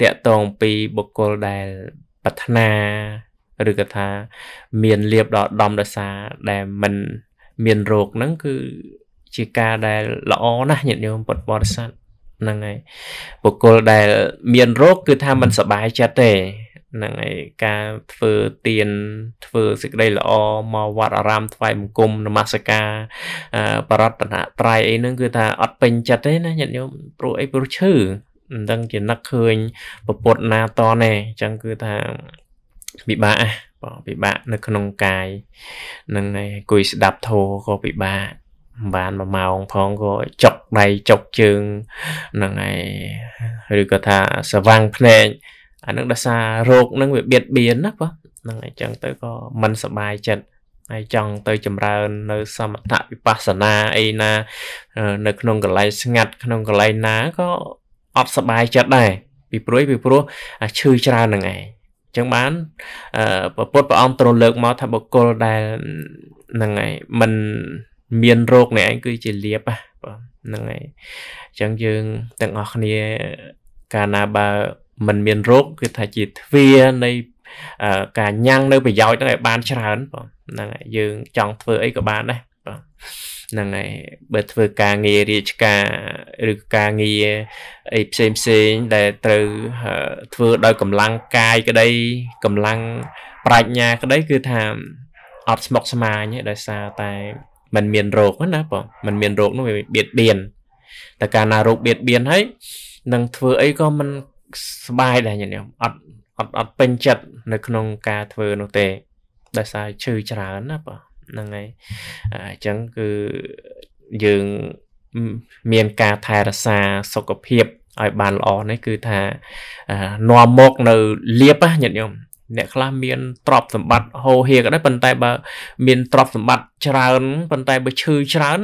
តកតងពីបុគ្គលដែលប្រាថ្នាឬក៏ថា មានលៀបដល់ដំដសា ដែលមិនមានរោគហ្នឹងគឺជាការដែលល្អណាស់ញាតិញោមពុទ្ធបរិស័ទហ្នឹងហើយបុគ្គលដែល មានរោគគឺថាមិនសុបាយចិត្តទេហ្នឹងឯងការធ្វើទៀនធ្វើសេចក្តីល្អមកវត្តអារាមថ្វាយបង្គំនមស្ការបរតនត្រ័យអីហ្នឹងគឺថាអត់ពេញចិត្តទេណាញាតិញោមព្រោះអីព្រោះឈឺមិនដឹងជានឹកឃើញប្រពុតណាតនទេអញ្ចឹងគឺថាពិបាកណាបងពិបាកនៅក្នុងកាយនឹងឯងគួយស្ដាប់ធោក៏ពិបាកបានមួយម៉ោងផងក៏ចុកដៃចុកជើងនឹងឯងឬក៏ថាសវាំងភ្នែកអានឹងដោយសាររោគនឹងវាបៀតបៀនណាបងហ្នឹងអញ្ចឹងទៅក៏មិនសบายចិត្តហើយចង់ទៅចម្រើននៅសមថវិបស្សនាអីណា នៅ ក្នុងកន្លែងស្ងាត់ ក្នុងកន្លែងណាក៏អត់សบายចិត្តដែរពីព្រួយពីព្រោះឈឺច្រើនហ្នឹងឯងចឹងបានពុទ្ធព្រះអង្គទ្រង់លើកមកថាបុគ្គលដែលហ្នឹងហើយមិនមានរោគនេះឯងគឺជាលៀបហ្នឹងហើយអញ្ចឹងយើងទាំងអស់គ្នាកាលណាបើมันមានរោគគឺថាជាទ្វារនៃការញ៉ាំងនៅប្រយោជន៍ហ្នឹងឲ្យបានច្រើនបងហ្នឹងហើយយើងចង់ធ្វើអីក៏បានដែរបងហ្នឹងហើយបើធ្វើការងាររាជការឬការងារអីផ្សេងផ្សេងដែលត្រូវធ្វើដោយកម្លាំងកាយក្តីកម្លាំងប្រាជ្ញាក្តីគឺថាអត់ស្មុកស្មាញទេដោយសារតែมันមានរោគណាបងมันមានរោគនោះវាបៀតបៀនតែកាលណារោគបៀតបៀនហើយនឹងធ្វើអីក៏មិនស្បាយដែរញាតិញោមអត់អត់អត់ពេញចិត្តនៅក្នុងការធ្វើនោះទេដោយសារឈឺច្រើនណាបាទហ្នឹងហើយអញ្ចឹងគឺយើងមានការថែរក្សាសុខភាពឲ្យបានល្អនេះគឺថានាំមក នៅលៀបណាញាតិញោមអ្នកខ្លះមានទ្រព្យសម្បត្តិហោហៀក៏ដោយប៉ុន្តែបើមានទ្រព្យសម្បត្តិច្រើនប៉ុន្តែបើឈឺច្រើន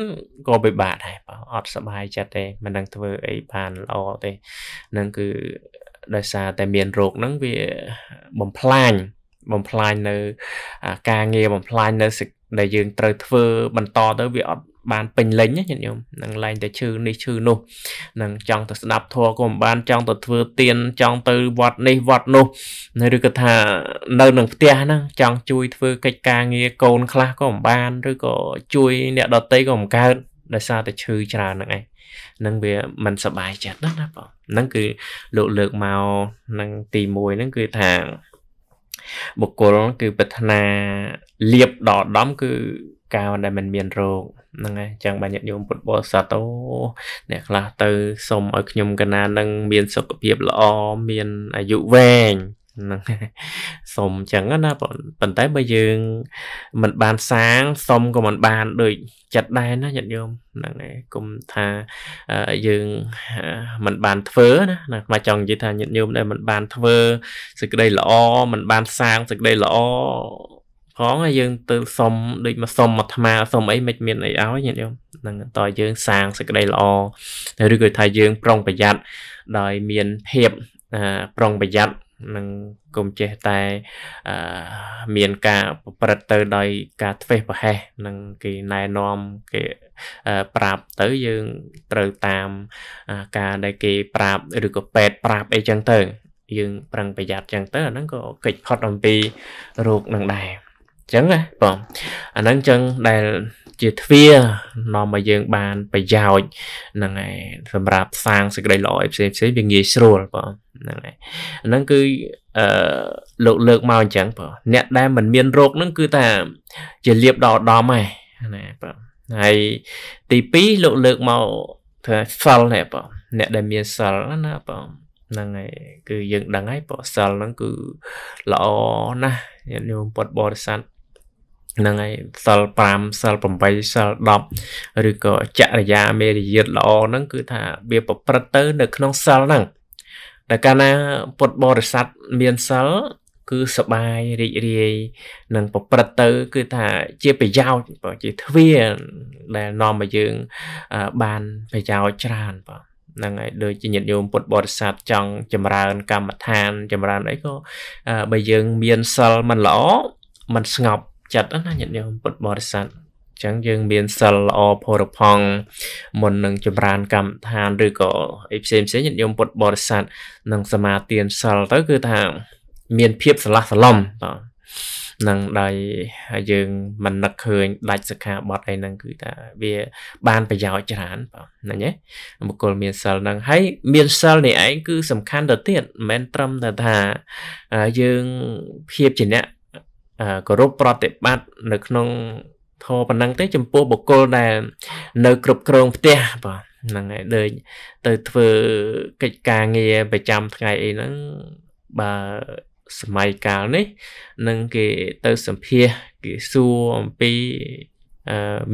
ក៏ពិបាកដែរបើអត់សុបាយចិត្តទេមិននឹងធ្វើអីបានល្អទេនឹងគឺដោយសារតែមានរោគហ្នឹងវាបំផ្លាញបំផ្លាញនៅ ការងារបំផ្លាញនៅដែលយើងត្រូវធ្វើ បន្តទៅវាអត់បានពេញលេញញាតិញោមនឹងឡែងតែឈឺនេះឈឺនោះនឹង ចង់ទៅស្ដាប់ធម៌ក៏មិនបានចង់ទៅធ្វើទៀនចង់ទៅវត្តនេះវត្តនោះឬក៏ថានៅនឹងផ្ទះហ្នឹងចង់ជួយធ្វើកិច្ចការងារកូនខ្លះក៏មិនបានឬក៏ជួយអ្នកដតីក៏មិនកើតដោយសារតែឈឺច្រើនហ្នឹងឯងនឹងវាមិនសบายចិត្តណាណាបងហ្នឹងគឺលោកលើកមកនឹងទី1ហ្នឹងគឺថាបុគ្គលគឺប្រាថ្នាលៀបដល់ដំគឺការដែលមិនមានរោគហ្នឹងហើយចឹងបាទញាតិញោមពុទ្ធបរិស័ទអូអ្នកខ្លះទៅ សុំឲ្យខ្ញុំកណានឹងមានសុខភាពល្អមានអាយុវែងហ្នឹងសុំចឹងណាប៉ុន្តែបើយើង មិនបានសាងសុំក៏មិនបានដូចចិត្តដែរណាញាតិញោមហ្នឹងឯងគុំថាយើងមិនបានធ្វើណាណាមកចង់និយាយថាញាតិញោមដែលមិនបានធ្វើសេចក្តីល្អមិនបានសាងសេចក្តីល្អផងហើយយើងទៅសុំដូចមកសុំអាត្មាសុំអីមិនមានអីឲ្យញាតិញោមហ្នឹងតើយើងសាងសេចក្តីល្អឬក៏ថាយើងប្រុងប្រយ័ត្នដោយមានភាពប្រុងប្រយ័ត្ននឹងកុំចេះតែមានការប្រព្រឹត្តទៅដោយការធ្វេសប្រហែសនឹងគេណែនាំគេប្រាប់ទៅយើងត្រូវតាម ការដែលគេប្រាប់ឬក៏ពេទ្យប្រាប់អីចឹងទៅ យើងប្រឹងប្រយ័ត្នចឹងទៅអាហ្នឹងក៏កិច្ចផុតអំពីរោគនឹងដែរចឹងណាបងអាហ្នឹងចឹងដែលជាទ្វានាំឲ្យយើងបានប្រយោជន៍ហ្នឹងហើយសម្រាប់សាងសេចក្តីល្អឲ្យផ្សេងផ្សេងវាងាយស្រួលបងហ្នឹងហើយអាហ្នឹងគឺអឺលោកលើកមកអញ្ចឹងបងអ្នកដែលមិនមានរោគហ្នឹងគឺថាជាលៀបដល់ឧត្តមហើយណាបងហើយទី2លោកលើកមកថាសិលណែបងអ្នកដែលមានសិលណាបងហ្នឹងហើយគឺយើងដឹងហើយបើសិលហ្នឹងគឺល្អណាស់ញាតិញោមពុទ្ធបរិស័ទហ្នឹងហើយសិល5សិល8សិល10ឬក៏ចរិយាមេរយាទល្អហ្នឹងគឺថាវាប្រព្រឹត្តទៅ នៅក្នុងសិលហ្នឹងតែកាលណាពុទ្ធបរិស័ទមានសិលគឺសបាយរីករាយនិងប្រព្រឹត្តទៅគឺថាជាប្រយោជន៍បើជាទ្វាដែលនាំឲ្យយើងបានប្រយោជន៍ច្រើនបាទហ្នឹងហើយដូចជាញាតិញោមពុទ្ធបរិស័ទចង់ចម្រើនកម្មដ្ឋាន ចម្រើនអីក៏បើយើងមានសិលមិនល្អមិនស្ងប់ចិត្តណាញាតិញោមពុទ្ធបរិស័ទចឹងយើងមានសិលល្អផរផង់មុននឹងចម្រើន កម្មដ្ឋានឬក៏អីផ្សេងផ្សេងញាតិញោមពុទ្ធបរិស័ទនឹងសមាទានសិលទៅគឺថាមានភាពស្លាស់សឡំតនឹងដោយយើងមិននឹកឃើញដាច់សិក្ខាបទអីហ្នឹងគឺថាវាបាន ប្រយោជន៍ច្រើនបាទហ្នឹងឯងបុគ្គលមានសិលហ្នឹងហើយមានសិលនេះឯងគឺសំខាន់ទៅទៀតមិនមែនត្រឹមតែថាយើងភាពជាអ្នកគោរពប្រតិបត្តិនៅក្នុងធម៌ប៉ុណ្ណឹងទេចំពោះបុគ្គលដែល នៅគ្រប់គ្រងផ្ទះបាទហ្នឹងហើយដូចទៅធ្វើកិច្ចការងារប្រចាំថ្ងៃអីហ្នឹងបើសម័យកាលនេះនឹងគេទៅសម្ភាសគេសួរអំពី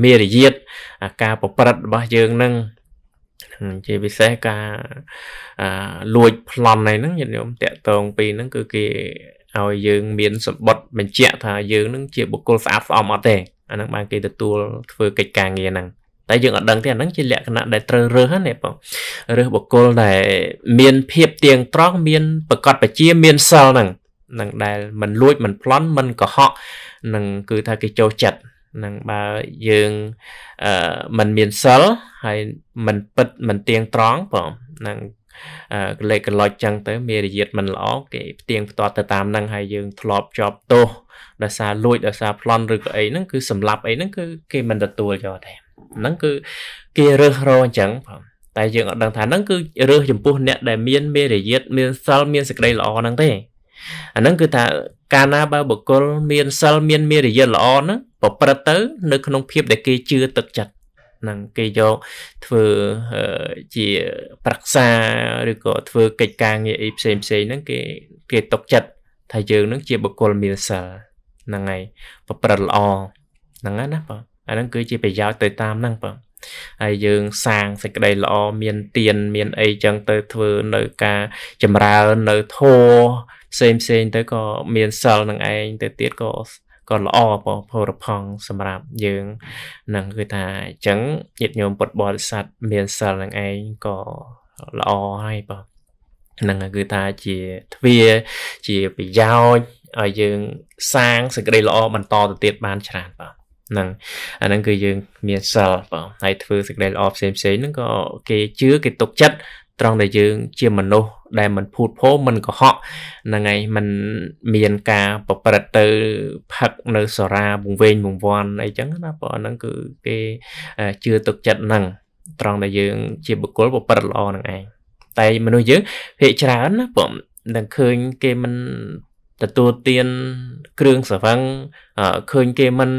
មេរយាទការប្រព្រឹត្តរបស់យើងនឹងជាពិសេសការលួចប្លន់ហ្នឹងញាតិញោមតកតងពីហ្នឹងគឺគេឲ្យយើងមានសម្បត្តិបញ្ជាក់ថាយើងនឹងជាបុគ្គលស្អាតស្អំអត់ទេអាហ្នឹងបានគេទទួលធ្វើកិច្ចការងារហ្នឹងតែយើងអត់ដឹងទេអាហ្នឹងជាលក្ខណៈដែលត្រូវរើសណាបងរើសបុគ្គលដែល មានភាពទៀងត្រង់មានប្រកបបជាមានសិលហ្នឹងនឹងដែលមិនលួចមិនប្លន់មិនកុហកនឹងគឺថាគេចូលចិត្តនឹងបើយើងអឺมันមានសិលហើយมันពិតมันទៀងត្រង់បងនឹងលេខកន្លុចចឹងទៅមានរយាទមិនល្អគេផ្ទៀងផ្ទាត់ទៅតាមនឹងហើយយើងធ្លាប់ជាប់ទោសដោយសារលួចដោយសារប្លន់ឬក៏អីហ្នឹងគឺសម្លាប់អីហ្នឹងគឺគេមិនទទួលយកទេហ្នឹងគឺគេរើសរអញ្ចឹងផងតែយើងអត់ដឹងថាហ្នឹងគឺរើសចំពោះអ្នក ដែលមានមេរយាទមានសិលមានសេចក្តីល្អហ្នឹងទេអាហ្នឹងគឺថាកាលណាបើបុគ្គលមានសិលមានមេរយាទល្អហ្នឹងប្រព្រឹត្តទៅ នៅក្នុងភាពដែលគេជឿទឹកចិត្តហ្នឹងគេយកធ្វើជាប្រឹក្សាឬក៏ធ្វើកិច្ចការងារអីផ្សេងផ្សេងហ្នឹងគេគេຕົកចិត្តថាយើងហ្នឹងជាបុគ្គលមានសិលហ្នឹងហើយប្រព្រឹត្តល្អហ្នឹងណាបងអាហ្នឹងគឺជាប្រយោជន៍ទៅតាមហ្នឹងបងហើយយើង សាងសេចក្តីល្អមានទៀនមានអីចឹងទៅធ្វើនៅការចម្រើននៅធម៌ផ្សេងផ្សេងទៅក៏មានសិលនឹងឯងទៅទៀតក៏ក៏ល្អផលរផង់សម្រាប់យើងនឹងគឺថាអញ្ចឹងញាតិញោមពុទ្ធបរិស័ទមានសិលនឹងឯងក៏ល្អហើយបាទនឹងគឺថាជាទ្វាជាប្រយោជន៍ឲ្យយើង សាងសេចក្តីល្អបន្តទៅទៀតបានច្រើនបាទហ្នឹងអាហ្នឹងគឺយើងមានសិលបងហើយធ្វើសេចក្តីល្អផ្សេងផ្សេងហ្នឹងក៏គេជឿគេទុកចិត្តត្រង់ដែលយើងជាមនុស្សដែលមិនភូតភរមិនកុហកហ្នឹងហើយมันមានការប្រព្រឹត្តទៅផឹកនៅសារាវងវែងវងវាន់អីចឹងណាព្រោះហ្នឹងគឺគេជឿទុកចិត្តហ្នឹងត្រង់ដែលយើងជាបុគ្គលប្រព្រឹត្តល្អហ្នឹងឯងតែមនុស្សយើងភាកច្រើនណាព្រោះនឹងឃើញគេមិនទទួលទានគ្រឿងស្រវឹងឃើញគេមិន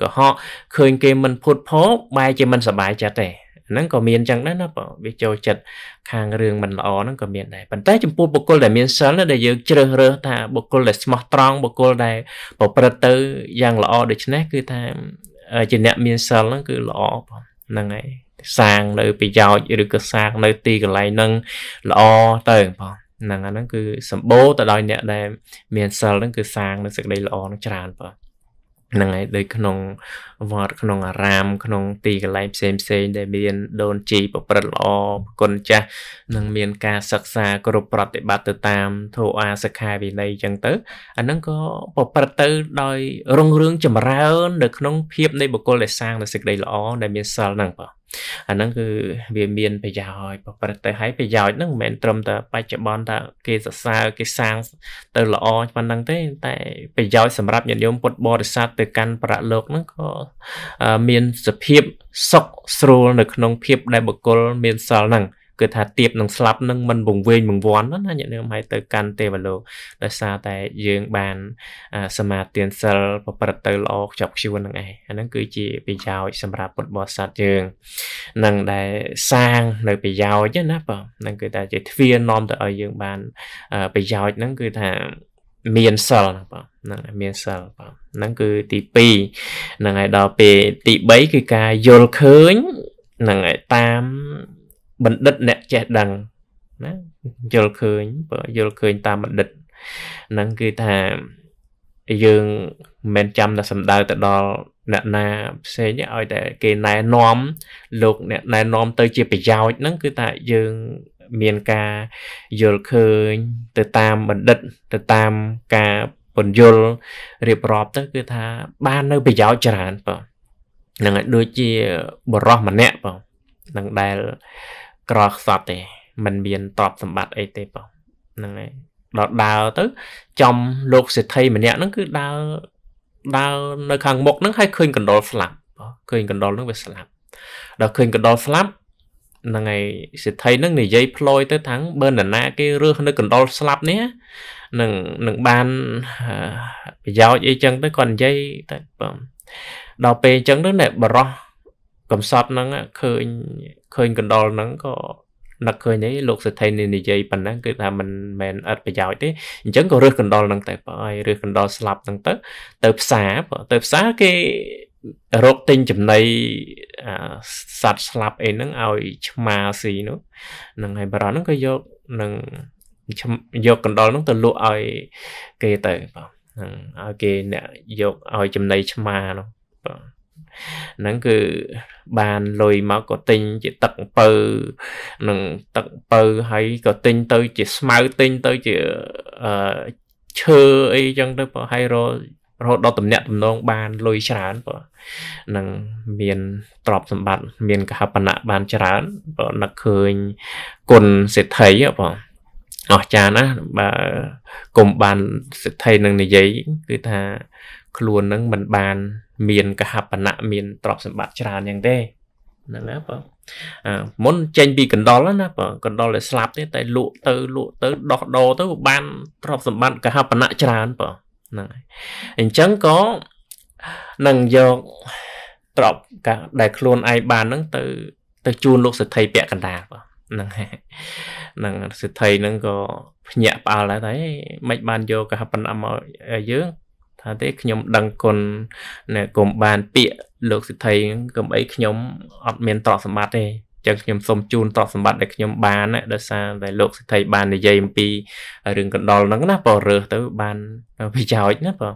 កុហកឃើញ គេមិនភូតភរបែរជាមិនសบายចិត្តទេហ្នឹងក៏មានចឹងដែរណាបងវាចូលចិត្តខាងរឿងមិនល្អហ្នឹងក៏មានដែរប៉ុន្តែចំពោះបុគ្គលដែលមានសិលដែលយើងជ្រើសរើសថាបុគ្គលដែលស្មោះត្រង់បុគ្គលដែលប្រព្រឹត្តទៅយ៉ាងល្អដូចនេះគឺថាជាអ្នកមានសិលហ្នឹងគឺល្អបងហ្នឹងហើយសាងនៅប្រយោជន៍ឬក៏សាងនៅទីកន្លែងហ្នឹងល្អទៅបងហ្នឹងអាហ្នឹងគឺសម្បូរទៅដោយអ្នកដែលមានសិលហ្នឹងគឺសាងនៅសេចក្តីល្អនឹងច្រើនបាទហ្នឹងហើយដូចក្នុងវត្ត ក្នុង អារាមក្នុងទីកន្លែងផ្សេងផ្សេងដែលមាន ដូនជីប្រព្រឹត្តល្អប្រគុណចាស់និងមានការសិក្សាគ្រប់ប្រតិបត្តិទៅតាមធោអាសិក្ខាវិន័យចឹងទៅ អាហ្នឹងក៏ប្រព្រឹត្តទៅដោយរុងរឿងចម្រើននៅក្នុងភាពនៃបុគ្គលដែលសាងនូវសេចក្តីល្អដែលមានសិលហ្នឹងបាទអាហ្នឹងគឺវាមានប្រយោជន៍ប្រព្រឹត្តទៅហើយប្រយោជន៍ហ្នឹងមិនមែនត្រឹមតែបច្ចុប្បន្នតែគេសរសើរគេសាងទៅល្អប៉ុណ្ណឹងទេ តែប្រយោជន៍សម្រាប់ញាតិញោមពុទ្ធបរិស័ទទៅកាន់ប្រាក់លោកហ្នឹងក៏មានសភាពសុខស្រួលនៅក្នុងភាពដែលបុគ្គលមានសល់ហ្នឹងគឺថាទៀបនឹងស្លាប់នឹងមិនវង្វេងវង្វាន់ណាញាតិញោមហើយទៅកាន់ទេវលោកដោយសារតែយើងបានសមាទានសិលប្រព្រឹត្តទៅល្អខ្ជាប់ខ្ជួននឹងឯងអាហ្នឹងគឺជាប្រយោជន៍សម្រាប់ពុទ្ធបរិស័ទយើងនឹងដែលសាងនៅប្រយោជន៍ណាបងហ្នឹងគឺថាជាទ្វារនាំទៅឲ្យយើងបានប្រយោជន៍ហ្នឹងគឺថាមានសិលបងហ្នឹងមានសិលបងហ្នឹងគឺទី2ហ្នឹងហើយដល់ពេលទី3គឺការយល់ឃើញហ្នឹងហើយតាមបណ្ឌិតអ្នកចេះដឹងណាយល់ឃើញបើយល់ឃើញតាមបណ្ឌិតហ្នឹងគឺថាយើងមិនមែនចាំតែសំដៅទៅដល់អ្នកណាផ្សេងឲ្យតែគេណែនាំលោកអ្នកណែនាំទៅជាប្រយោជន៍ហ្នឹងគឺថាយើងមានការយល់ឃើញទៅតាមបណ្ឌិត ទៅតាមការពន្យល់រៀបរាប់ទៅគឺថាបាននៅប្រយោជន៍ច្រើនបងហ្នឹងហើយដូចជាបរោះម្នាក់បងនឹងដែលអឺក្រខ្សត់ទេมันមានតបសម្បត្តិអីទេបងហ្នឹងហើយដល់ដើរទៅចំលោកសេដ្ឋីម្នាក់ហ្នឹងគឺដើរដើរនៅខាងមុខហ្នឹងហើយឃើញកណ្ដុលស្លាប់ឃើញកណ្ដុលហ្នឹងវាស្លាប់ដល់ឃើញកណ្ដុលស្លាប់ហ្នឹងហើយសេដ្ឋីហ្នឹងនិយាយផ្លយទៅថាងបើនរណាគេរើសនៅកណ្ដុលស្លាប់នេះនឹងនឹងបានប្រយោជន៍អីចឹងទៅគាត់និយាយតែបងដល់ពេលអញ្ចឹងទៅអ្នកបរោះកំសត់ហ្នឹងឃើញឃើញកណ្ដុលហ្នឹងក៏នឹកឃើញអីលោកសេដ្ឋីនិយាយប៉ុណ្ណឹងគឺថាមិនមែនឥតប្រយោជន៍ទេអញ្ចឹងក៏រើសកណ្ដុលហ្នឹងទៅបើឲ្យរើសកណ្ដុលស្លាប់ហ្នឹងទៅទៅផ្សារទៅផ្សារគេរកទិញចំណីសត្វស្លាប់អីហ្នឹងឲ្យឆ្មាស៊ីនោះនឹងហើយបារតហ្នឹងក៏យកនឹងយកកណ្ដុលហ្នឹងទៅលក់ឲ្យគេទៅបាទហ្នឹងឲ្យគេអ្នកយកឲ្យចំណីឆ្មានោះបាទហ្នឹងគឺបានលុយមកក៏ទិញជាទឹកអំពៅនឹងទឹកអំពៅហើយក៏ទិញទៅ ជាស្មៅទិញទៅជាអឺឈើអីចឹងទៅបើហើយរករហូតដល់តំណាក់តំណងបានលុយច្រើនបើនឹងមានទ្រព្យសម្បត្តិមានកហបណៈបានច្រើនបើនឹកឃើញគុណសេដ្ឋីបើអស្ចារ្យណាស់បើគុំបានសេដ្ឋីនឹងនិយាយគឺថាខ្លួននឹងមិនបានមានកហបណៈមានទ្រព្យសម្បត្តិច្រើនយ៉ាងទេហ្នឹងណាបងមុនចេញពីកណ្ដុលណាបងកណ្ដុលតែស្លាប់ទេតែលក់ទៅលក់ទៅដោះដោទៅបានទ្រព្យសម្បត្តិកហបណៈច្រើនបងហ្នឹងហើយអញ្ចឹងក៏នឹងយកទ្រព្យដែលខ្លួនឯងបានហ្នឹងទៅទៅជូនលោកសិទ្ធិពាក់កណ្ដាលបងហ្នឹងហ្នឹងសិទ្ធិហ្នឹងក៏ភ្ញាក់ផ្អើលដែរតែមិនបានយកកហបណៈមកយើងថាទេខ្ញុំដឹងគុណអ្នកកុំបានពាក្យលោកសិទ្ធិកុំអីខ្ញុំអត់មានទ្រព្យសម្បត្តិទេចឹងខ្ញុំសូមជូនទ្រព្យសម្បត្តិដែលខ្ញុំបានដោយសារតែលោកសិទ្ធិបាននិយាយអំពីរឿងកណ្ដុលហ្នឹងណាបើរើសទៅបានវិចោចណាបើ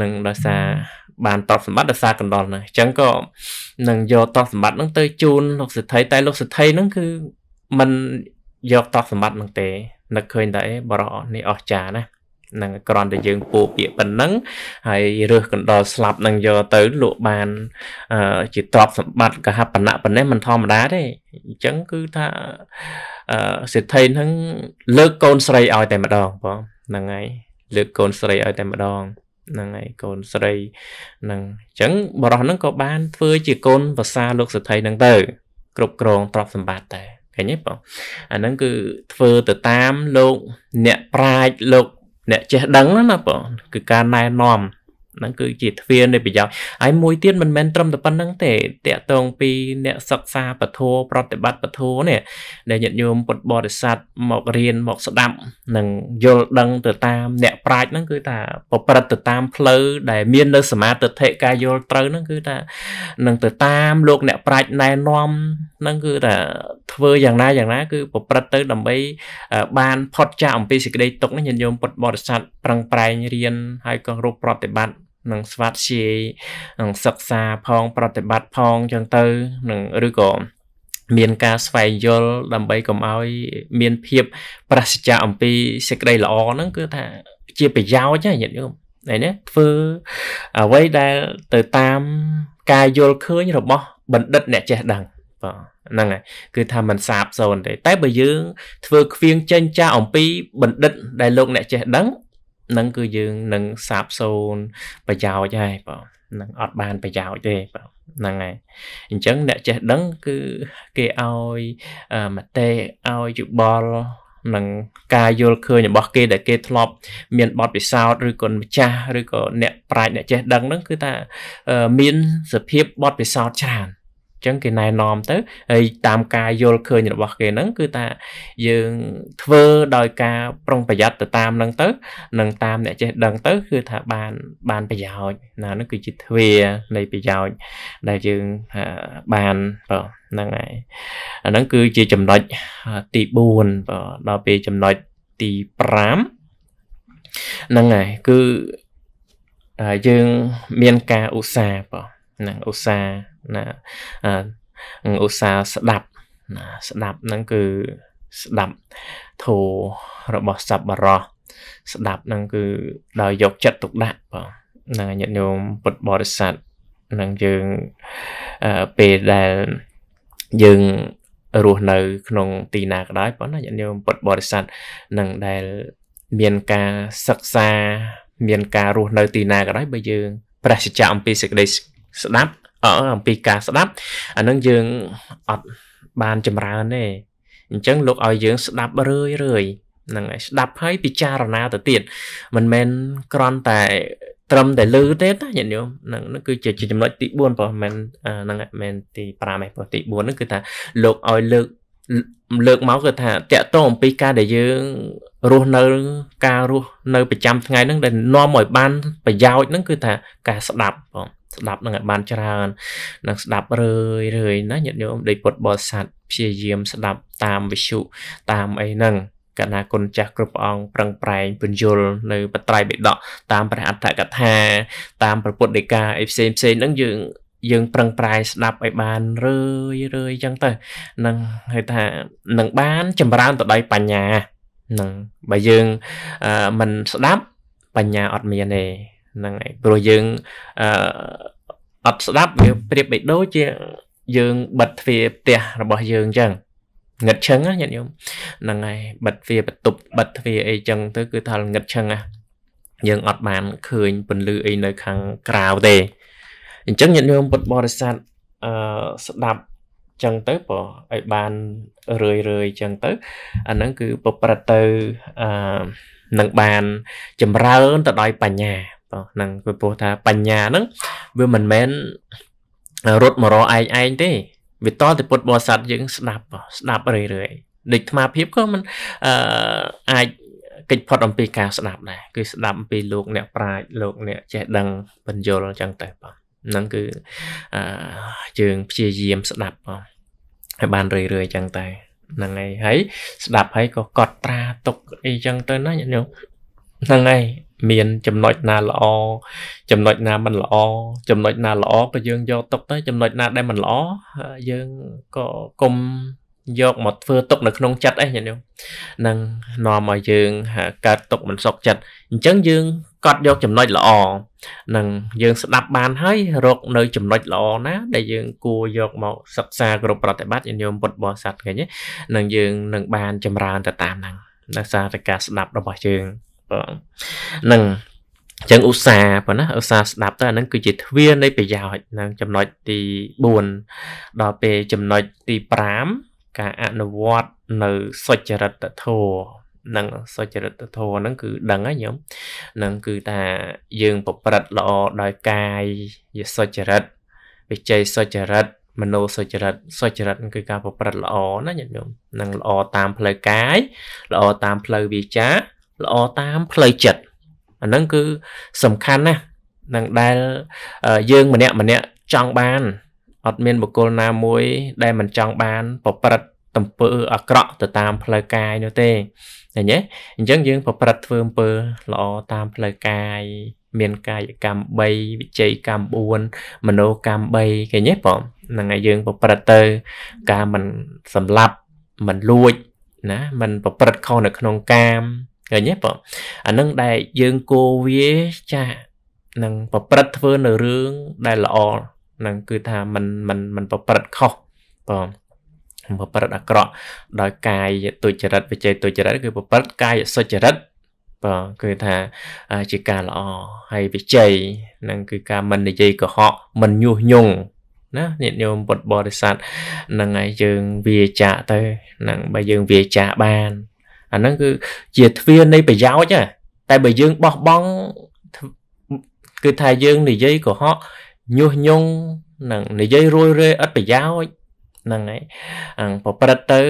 នឹងដោយសារបានទ្រព្យសម្បត្តិដោយសារកណ្ដុលហ្នឹងចឹងក៏នឹងយកទ្រព្យសម្បត្តិហ្នឹងទៅជូនលោកសិទ្ធិតែ លោកសិទ្ធិហ្នឹងគឺมันយកទ្រព្យសម្បត្តិហ្នឹងទេនឹកឃើញតែអីបរោះនេះអស្ចារណានឹងគ្រាន់តែយើងពោពាកប៉ុណ្ណឹងហើយ រើសកណ្ដុរស្លាប់នឹងយកទៅលក់បានជាទ្រព្យសម្បត្តិកហបណៈប៉ុណ្ណេះមិនធម្មតាទេអញ្ចឹងគឺថាសេដ្ឋីនឹងលើកកូនស្រីឲ្យតែម្ដងបងហ្នឹងហើយលើកកូនស្រីឲ្យតែម្ដងហ្នឹងហើយកូនស្រីហ្នឹងអញ្ចឹងបរិះហ្នឹងក៏បានធ្វើជាកូនភាសាលោកសេដ្ឋីហ្នឹង ទៅ គ្រប់គ្រងទ្រព្យសម្បត្តិតែឃើញទេបងអាហ្នឹងគឺធ្វើទៅតាមលោកអ្នកប្រាជ្ញលោកអ្នកចេះដឹងណាបងគឺការណែនាំហ្នឹងគឺជាទ្វារនៃប្រយោជន៍ហើយមួយទៀតមិនមែនត្រឹមតែប៉ុណ្្នឹងទេតកតងពីអ្នកសិក្សាពធប្រតិបត្តិពធនេះដែលញាតិញោមពុទ្ធបរិស័ទមករៀនមកស្ដាប់និងយល់ដឹងទៅតាមអ្នកប្រាជ្ញហ្នឹងគឺថាប្រព្រឹត្តទៅតាមផ្លូវដែលមាននៅសមាធិការយល់ត្រូវហ្នឹងគឺថានឹងទៅតាមលោកអ្នកប្រាជ្ញណែនាំហ្នឹងគឺថាធ្វើយ៉ាងណាយ៉ាងណាគឺប្រព្រឹត្តទៅដើម្បីបានផុតចាកអំពីសេចក្តីទុកនេះញាតិញោមពុទ្ធបរិស័ទប្រឹងប្រែងរៀនហើយក៏រូបប្រតិបត្តិនឹងស្វាធ្យាយនឹងសិក្សាផង ប្រតិបត្តិផងចឹងទៅនឹងឬក៏មានការស្វែងយល់ដើម្បីកុំឲ្យ មានភាព ប្រសិទ្ធៈអំពីសេចក្តីល្អហ្នឹងគឺថា ជាប្រយោជន៍ណាញាតិញោមឯនេះធ្វើអ្វីដែលទៅតាមការយល់ឃើញរបស់បណ្ឌិត អ្នកចេះដឹងបាទហ្នឹងហើយគឺថាมันសាប សូន្យទេតែបើយើងធ្វើខ្វៀងចេញចាស់អំពីបណ្ឌិត ដែលលោកអ្នកចេះដឹងហ្នឹងគឺយើងនឹងសាបសូនប្រយោជន៍ហើយបងនឹងអត់បានប្រយោជន៍ទេបងហ្នឹងហើយអញ្ចឹងអ្នកចេះដឹងគឺគេឲ្យមតិឲ្យយោបល់នឹងការយល់ឃើញរបស់ គេដែលគេធ្លាប់មានបទពិសោធន៍ឬក៏ម្ចាស់ឬក៏អ្នកប្រាជ្ញអ្នកចេះដឹងហ្នឹងគឺថាមានសភាពបទពិសោធន៍ច្រើនចឹងគេណែនាំទៅហើយតាមការយល់ឃើញរបស់គេហ្នឹងគឺថាយើងធ្វើដោយ ការប្រុងប្រយ័ត្នទៅតាមហ្នឹងទៅនិងតាមអ្នកចេះដឹងទៅ គឺថាបាន បានប្រយោជន៍ណាហ្នឹងគឺជាទ្វានៃប្រយោជន៍ដែលយើងបានបើហ្នឹងហើយអាហ្នឹងគឺជាចំណុចទី4បើដល់ពេលចំណុចទី5ហ្នឹងហើយគឺយើងមានការឧស្សាហ៍បើហ្នឹងឧស្សាហ៍ណាឧស្សាហ៍ស្ដាប់ណាស្ដាប់ហ្នឹងគឺស្ដាប់ធូររបស់សប្បរោះស្ដាប់ហ្នឹងគឺដោយយកចិត្តទុកដាក់បងហ្នឹងញាតិញោមពុទ្ធបរិស័ទនឹងយើងពេលដែលយើងរស់នៅ ក្នុង ទីណាក៏ដោយប៉ុន្តែញាតិញោមពុទ្ធបរិស័ទនឹងដែលមានការសិក្សា មានការរស់នៅទីណាក៏ដោយបើយើងព្រះសច្ចៈអំពីសេចក្តីស្ដាប់អំពីការស្ដាប់អានឹងយើងអត់បានចម្រើនទេអញ្ចឹងលោកឲ្យយើង ស្ដាប់រឿយរឿយហ្នឹងហើយស្ដាប់ហើយពិចារណាទៅទៀតមិនមែនគ្រាន់តែ ត្រឹមតែលឺទេតាញាតិញោមហ្នឹង គឺជាចំណុចទី4ប៉ុន្មានហ្នឹងមែនទី5ឯងប៉ុន្តែទី4ហ្នឹងគឺថាលោកឲ្យលើកលើកមកគឺថាតកតអំពីការដែលយើងរស់នៅការរស់នៅប្រចាំថ្ងៃហ្នឹងដែលនាំឲ្យបានប្រយោជន៍ហ្នឹងគឺថាការស្ដាប់បងស្ដាប់នឹងឲ្យបានច្រើននឹងស្ដាប់រឿយរឿយណាញាតិញោមដេកពុតបរិស័ទព្យាយាមស្ដាប់តាមវិសុតាមអីហ្នឹងកណាគុណចាស់គ្រប់អង្គប្រឹងប្រែងពញ្ញុលនៅ បត្រៃបិដកតាមព្រះអត្ថកថាតាមព្រះពុទ្ធដីកាអីផ្សេងផ្សេងហ្នឹងយើងយើងប្រឹងប្រែងស្ដាប់ឲ្យបានរឿយរឿយអញ្ចឹងទៅនឹងហៅថានឹងបានចម្រើនទៅដោយបញ្ញានឹងបើយើងមិនស្ដាប់បញ្ញាអត់មានទេហ្នឹងហើយព្រោះយើងអឺអត់ស្ដាប់វាប្រៀបបីដូចជាយើងបិទទ្វារផ្ទះរបស់យើងអញ្ចឹងងឹតឈឹងញាតិញោមហ្នឹងហើយបិទទ្វារបន្ទប់បិទទ្វារអីចឹងទៅ គឺថាងឹតឈឹងណាយើងអត់បានឃើញពន្លឺអីនៅខាងក្រៅទេអញ្ចឹងញាតិញោមពុទ្ធបរិស័ទអឺស្ដាប់ចឹងទៅបើឲ្យបានរឿយរឿយចឹងទៅអាហ្នឹងគឺប្រព្រឹត្តទៅអឺនឹងបានចម្រើនទៅដោយបញ្ញាបងហ្នឹងគឺពោលថាបញ្ញាហ្នឹងវាមិនមែនរត់មករកឯងឯងទេវាតតែពុទ្ធបរិស័ទយើងស្ដាប់ស្ដាប់រឿយរឿយដូចអាភាពក៏មិនអឺអាចកិច្ចផុតអំពីការស្ដាប់ដែរគឺស្ដាប់អំពីលោកអ្នកប្រាជ្ញលោកអ្នកចេះដឹង បញ្យលអញ្ចឹងទៅបងហ្នឹងគឺអឺយើងព្យាយាមស្ដាប់បងហើយបានរឿយរឿយអញ្ចឹងតែហ្នឹងហើយហើយស្ដាប់ហើយក៏កត់ត្រាទុកអីអញ្ចឹងទៅណាញាតិញោមហ្នឹងហើយមានចំណុចណាល្អចំណុចណាមិនល្អចំណុចណាល្អក៏យើងយកទុកទៅចំណុចណាដែលមិនល្អយើងក៏គុំយកមកធ្វើទុកនៅក្នុងចិត្តអីញាតិញោមនឹងនាំឲ្យយើងកើតទុកមិនសុខចិត្តអញ្ចឹងយើងកត់យកចំណុចល្អនឹងយើងស្ដាប់បានហើយ រក នៅ ចំណុចល្អណា ដែលយើង គួរយកមកសិក្សាគ្រប់ប្រតិបត្តិញាតិញោមពុទ្ធបរិស័ទឃើញហ្នឹងយើងនឹងបានចម្រើនទៅតាមហ្នឹងដោយសារតែការស្ដាប់របស់យើងបាទនឹងអញ្ចឹងឧស្សាហ៍ប៉ុណ្ណាឧស្សាហ៍ស្ដាប់ទៅអានឹងគឺជាទ្វារនៃប្រយោជន៍នឹងចំណុចទី4ដល់ពេលចំណុចទី5ការអនុវត្តនៅសុចរិតធម៌នឹងសុចរិតធម៌ហ្នឹងគឺដឹងហើយញោមនឹងគឺថាយើងប្រព្រឹត្តល្អដោយកាយយសុចរិតវិច័យសុចរិតមនោសុចរិតសុចរិតគឺការប្រព្រឹត្តល្អណាញាតិញោមនឹងល្អតាមផ្លូវកាយល្អតាមផ្លូវវាចាល្អតាមផ្លូវចិត្តអាហ្នឹងគឺសំខាន់ណាស់នឹងដែលយើងម្នាក់ម្នាក់ចង់បានអត់មានបុគ្គលណាមួយ ដែលមិនចង់បានប្រព្រឹត្តអំពើអាក្រក់ទៅតាមផ្លូវកាយនោះទេឃើញទេអញ្ចឹងយើងប្រព្រឹត្តធ្វើអំពើល្អតាមផ្លូវកាយមានកាយកម្ម3វិច័យកម្ម4មโนកម្ម3ឃើញទេបងហ្នឹងហើយយើងប្រព្រឹត្តទៅការមិនសម្លាប់មិនលួចណា មិនប្រព្រឹត្តខុសនៅក្នុងកាមឃើញទេបងអានឹងដែលយើងគោវាចាស់នឹងប្រព្រឹត្តធ្វើនៅរឿងដែលល្អនឹងគឺថាมันมันมันប្រព្រឹត្តខុសបងប្រព្រឹត្តអាក្រក់ដោយកាយទុច្ចរិតវិច័យទុច្ចរិតគឺប្រព្រឹត្តកាយសុចរិតបាទគឺថាជាការល្អហើយវិច័យនឹងគឺការមិននិយាយកុហកមិនញុះញង់ណាញាតិញោមពុទ្ធបរិស័ទនឹងឲ្យយើងវាចាកទៅនឹងបើយើងវាចាកបានអាហ្នឹងគឺជាទ្វារនៃប្រយោជន៍តែបើយើងបោះបង់គឺថាយើងនិយាយកុហកញុះញង់នឹងនិយាយរួយរាយឥតប្រយោជន៍ហ្នឹងហើយប្រព្រឹត្តទៅ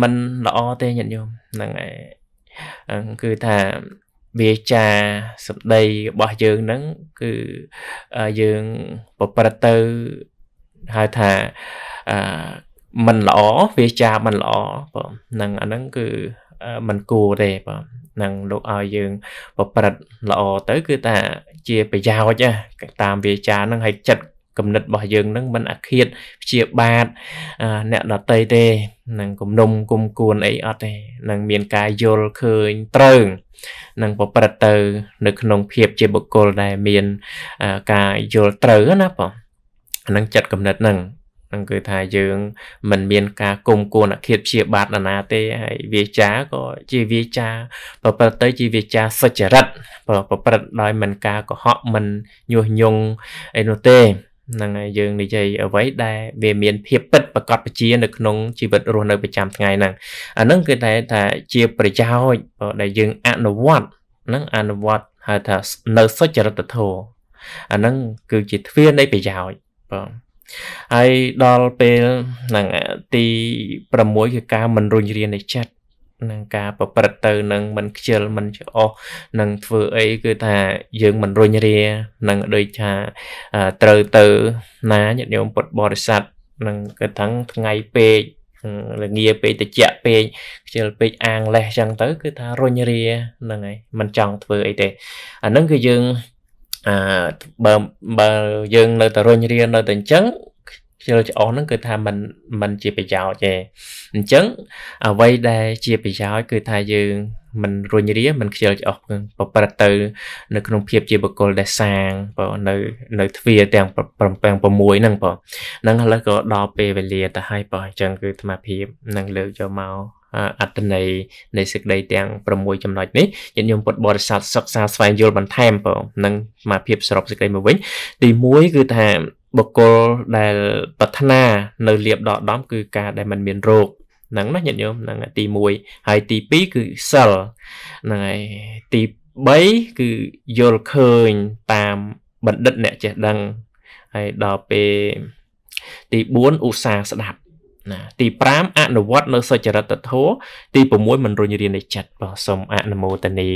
มันល្អទេញាតិញោមហ្នឹងហើយគឺថាវាចាសម្ដីរបស់យើងហ្នឹងគឺយើងប្រព្រឹត្តទៅហៅថាអមិនល្អវាចាមិនល្អបងនឹងអាហ្នឹងគឺมันគួរទេបងនឹងលោកឲ្យយើងប្រព្រឹត្តល្អទៅគឺថាជាប្រយោជន៍ណាតាមវាចាហ្នឹងឲ្យចិត្តគំនិតរបស់យើងនឹងមិនអាឃាតព្យាបាទអ្នកដតីទេនឹងគំនុំគុំគួនអីអត់ទេនឹងមាន ការយល់ឃើញត្រូវនឹងប្រព្រឹត្តទៅ នៅក្នុងភាពជាបុគ្គលដែលមានការយល់ត្រូវណាបងអានឹងចិត្តគំនិតនឹងនឹងគឺថាយើងមិនមានការគុំគួនអធិធព្យាបាទនណាទេហើយវាចាក៏ជាវាចាប្រព្រឹត្តទៅជាវាចាសុចរិតប្រព្រឹត្តដោយមិនការកុហកមិនញុះញង់អីនោះទេហ្នឹងហើយយើងនិយាយអ្វីដែលវាមានភាពពិតប្រកបជានៅក្នុងជីវិតរស់នៅប្រចាំថ្ងៃហ្នឹងអាហ្នឹងគឺតែថាជាប្រយោជន៍ដែលយើងអនុវត្តហ្នឹងអនុវត្តហៅថានៅសុចរិតធម៌អាហ្នឹងគឺជាទ្វារនៃប្រយោជន៍បាទហើយដល់ពេលហ្នឹងទី6គឺការមិនរុញរានៃចិត្តនឹងការប្រព្រឹត្តទៅនឹងមិនខ្ជិលមិនច្អោះនឹងធ្វើអីគឺថាយើងមិនរុញរានឹងដូចថាត្រូវទៅ ណាញាតិញោមពុទ្ធបរិស័ទនឹងគឺថាថ្ងៃពេកល្ងាពេកតិចពេកខ្ជិលពេកអាងលេះចឹងទៅគឺថារុញរាហ្នឹងហើយមិនចង់ធ្វើអីទេអាហ្នឹងគឺយើងអឺបើបើយើងនៅតែរុញរានៅតែអញ្ចឹង ខ្ជិលច្អោះហ្នឹងគឺថាมันมันជាប្រយោជន៍ទេអញ្ចឹងអ្វីដែលជាប្រយោជន៍គឺថាយើងมันរុញរាมันខ្ជិលច្អោះប្រព្រឹត្តទៅ នៅក្នុងភាពជាបុគ្គលដែលសាងបើនៅនៅទ្វាទាំង7 6ហ្នឹងបងហ្នឹងឥឡូវក៏ដល់ពេលវេលាទៅហើយបងអញ្ចឹងគឺអាត្មាភាពនឹងលើកយកមកអត្តន័យនៃសេចក្តីទាំង6ចំណុចនេះញាតិញោមពុទ្ធបរិស័ទសិក្សាស្វែងយល់បន្ថែមបងនឹងមកភាពសរុបសេចក្តីមកវិញទី1គឺថាបុគ្គលដែលប្រាថ្នានៅលៀបដកដំគឺការដែលมันមានរោគហ្នឹងណាញាតិញោមហ្នឹងទី1ហើយទី2គឺសិលហ្នឹងហើយទី3គឺយល់ឃើញតាមបណ្ឌិតអ្នកចេះដឹងហើយដល់ពេលទី4ឧស្សាហ៍ស្ដាប់ណាទី5អនុវត្តនៅសុចរិតធម៌ទី6មិនរុញរាននៃចិត្តបាទសូមអនុមោទនា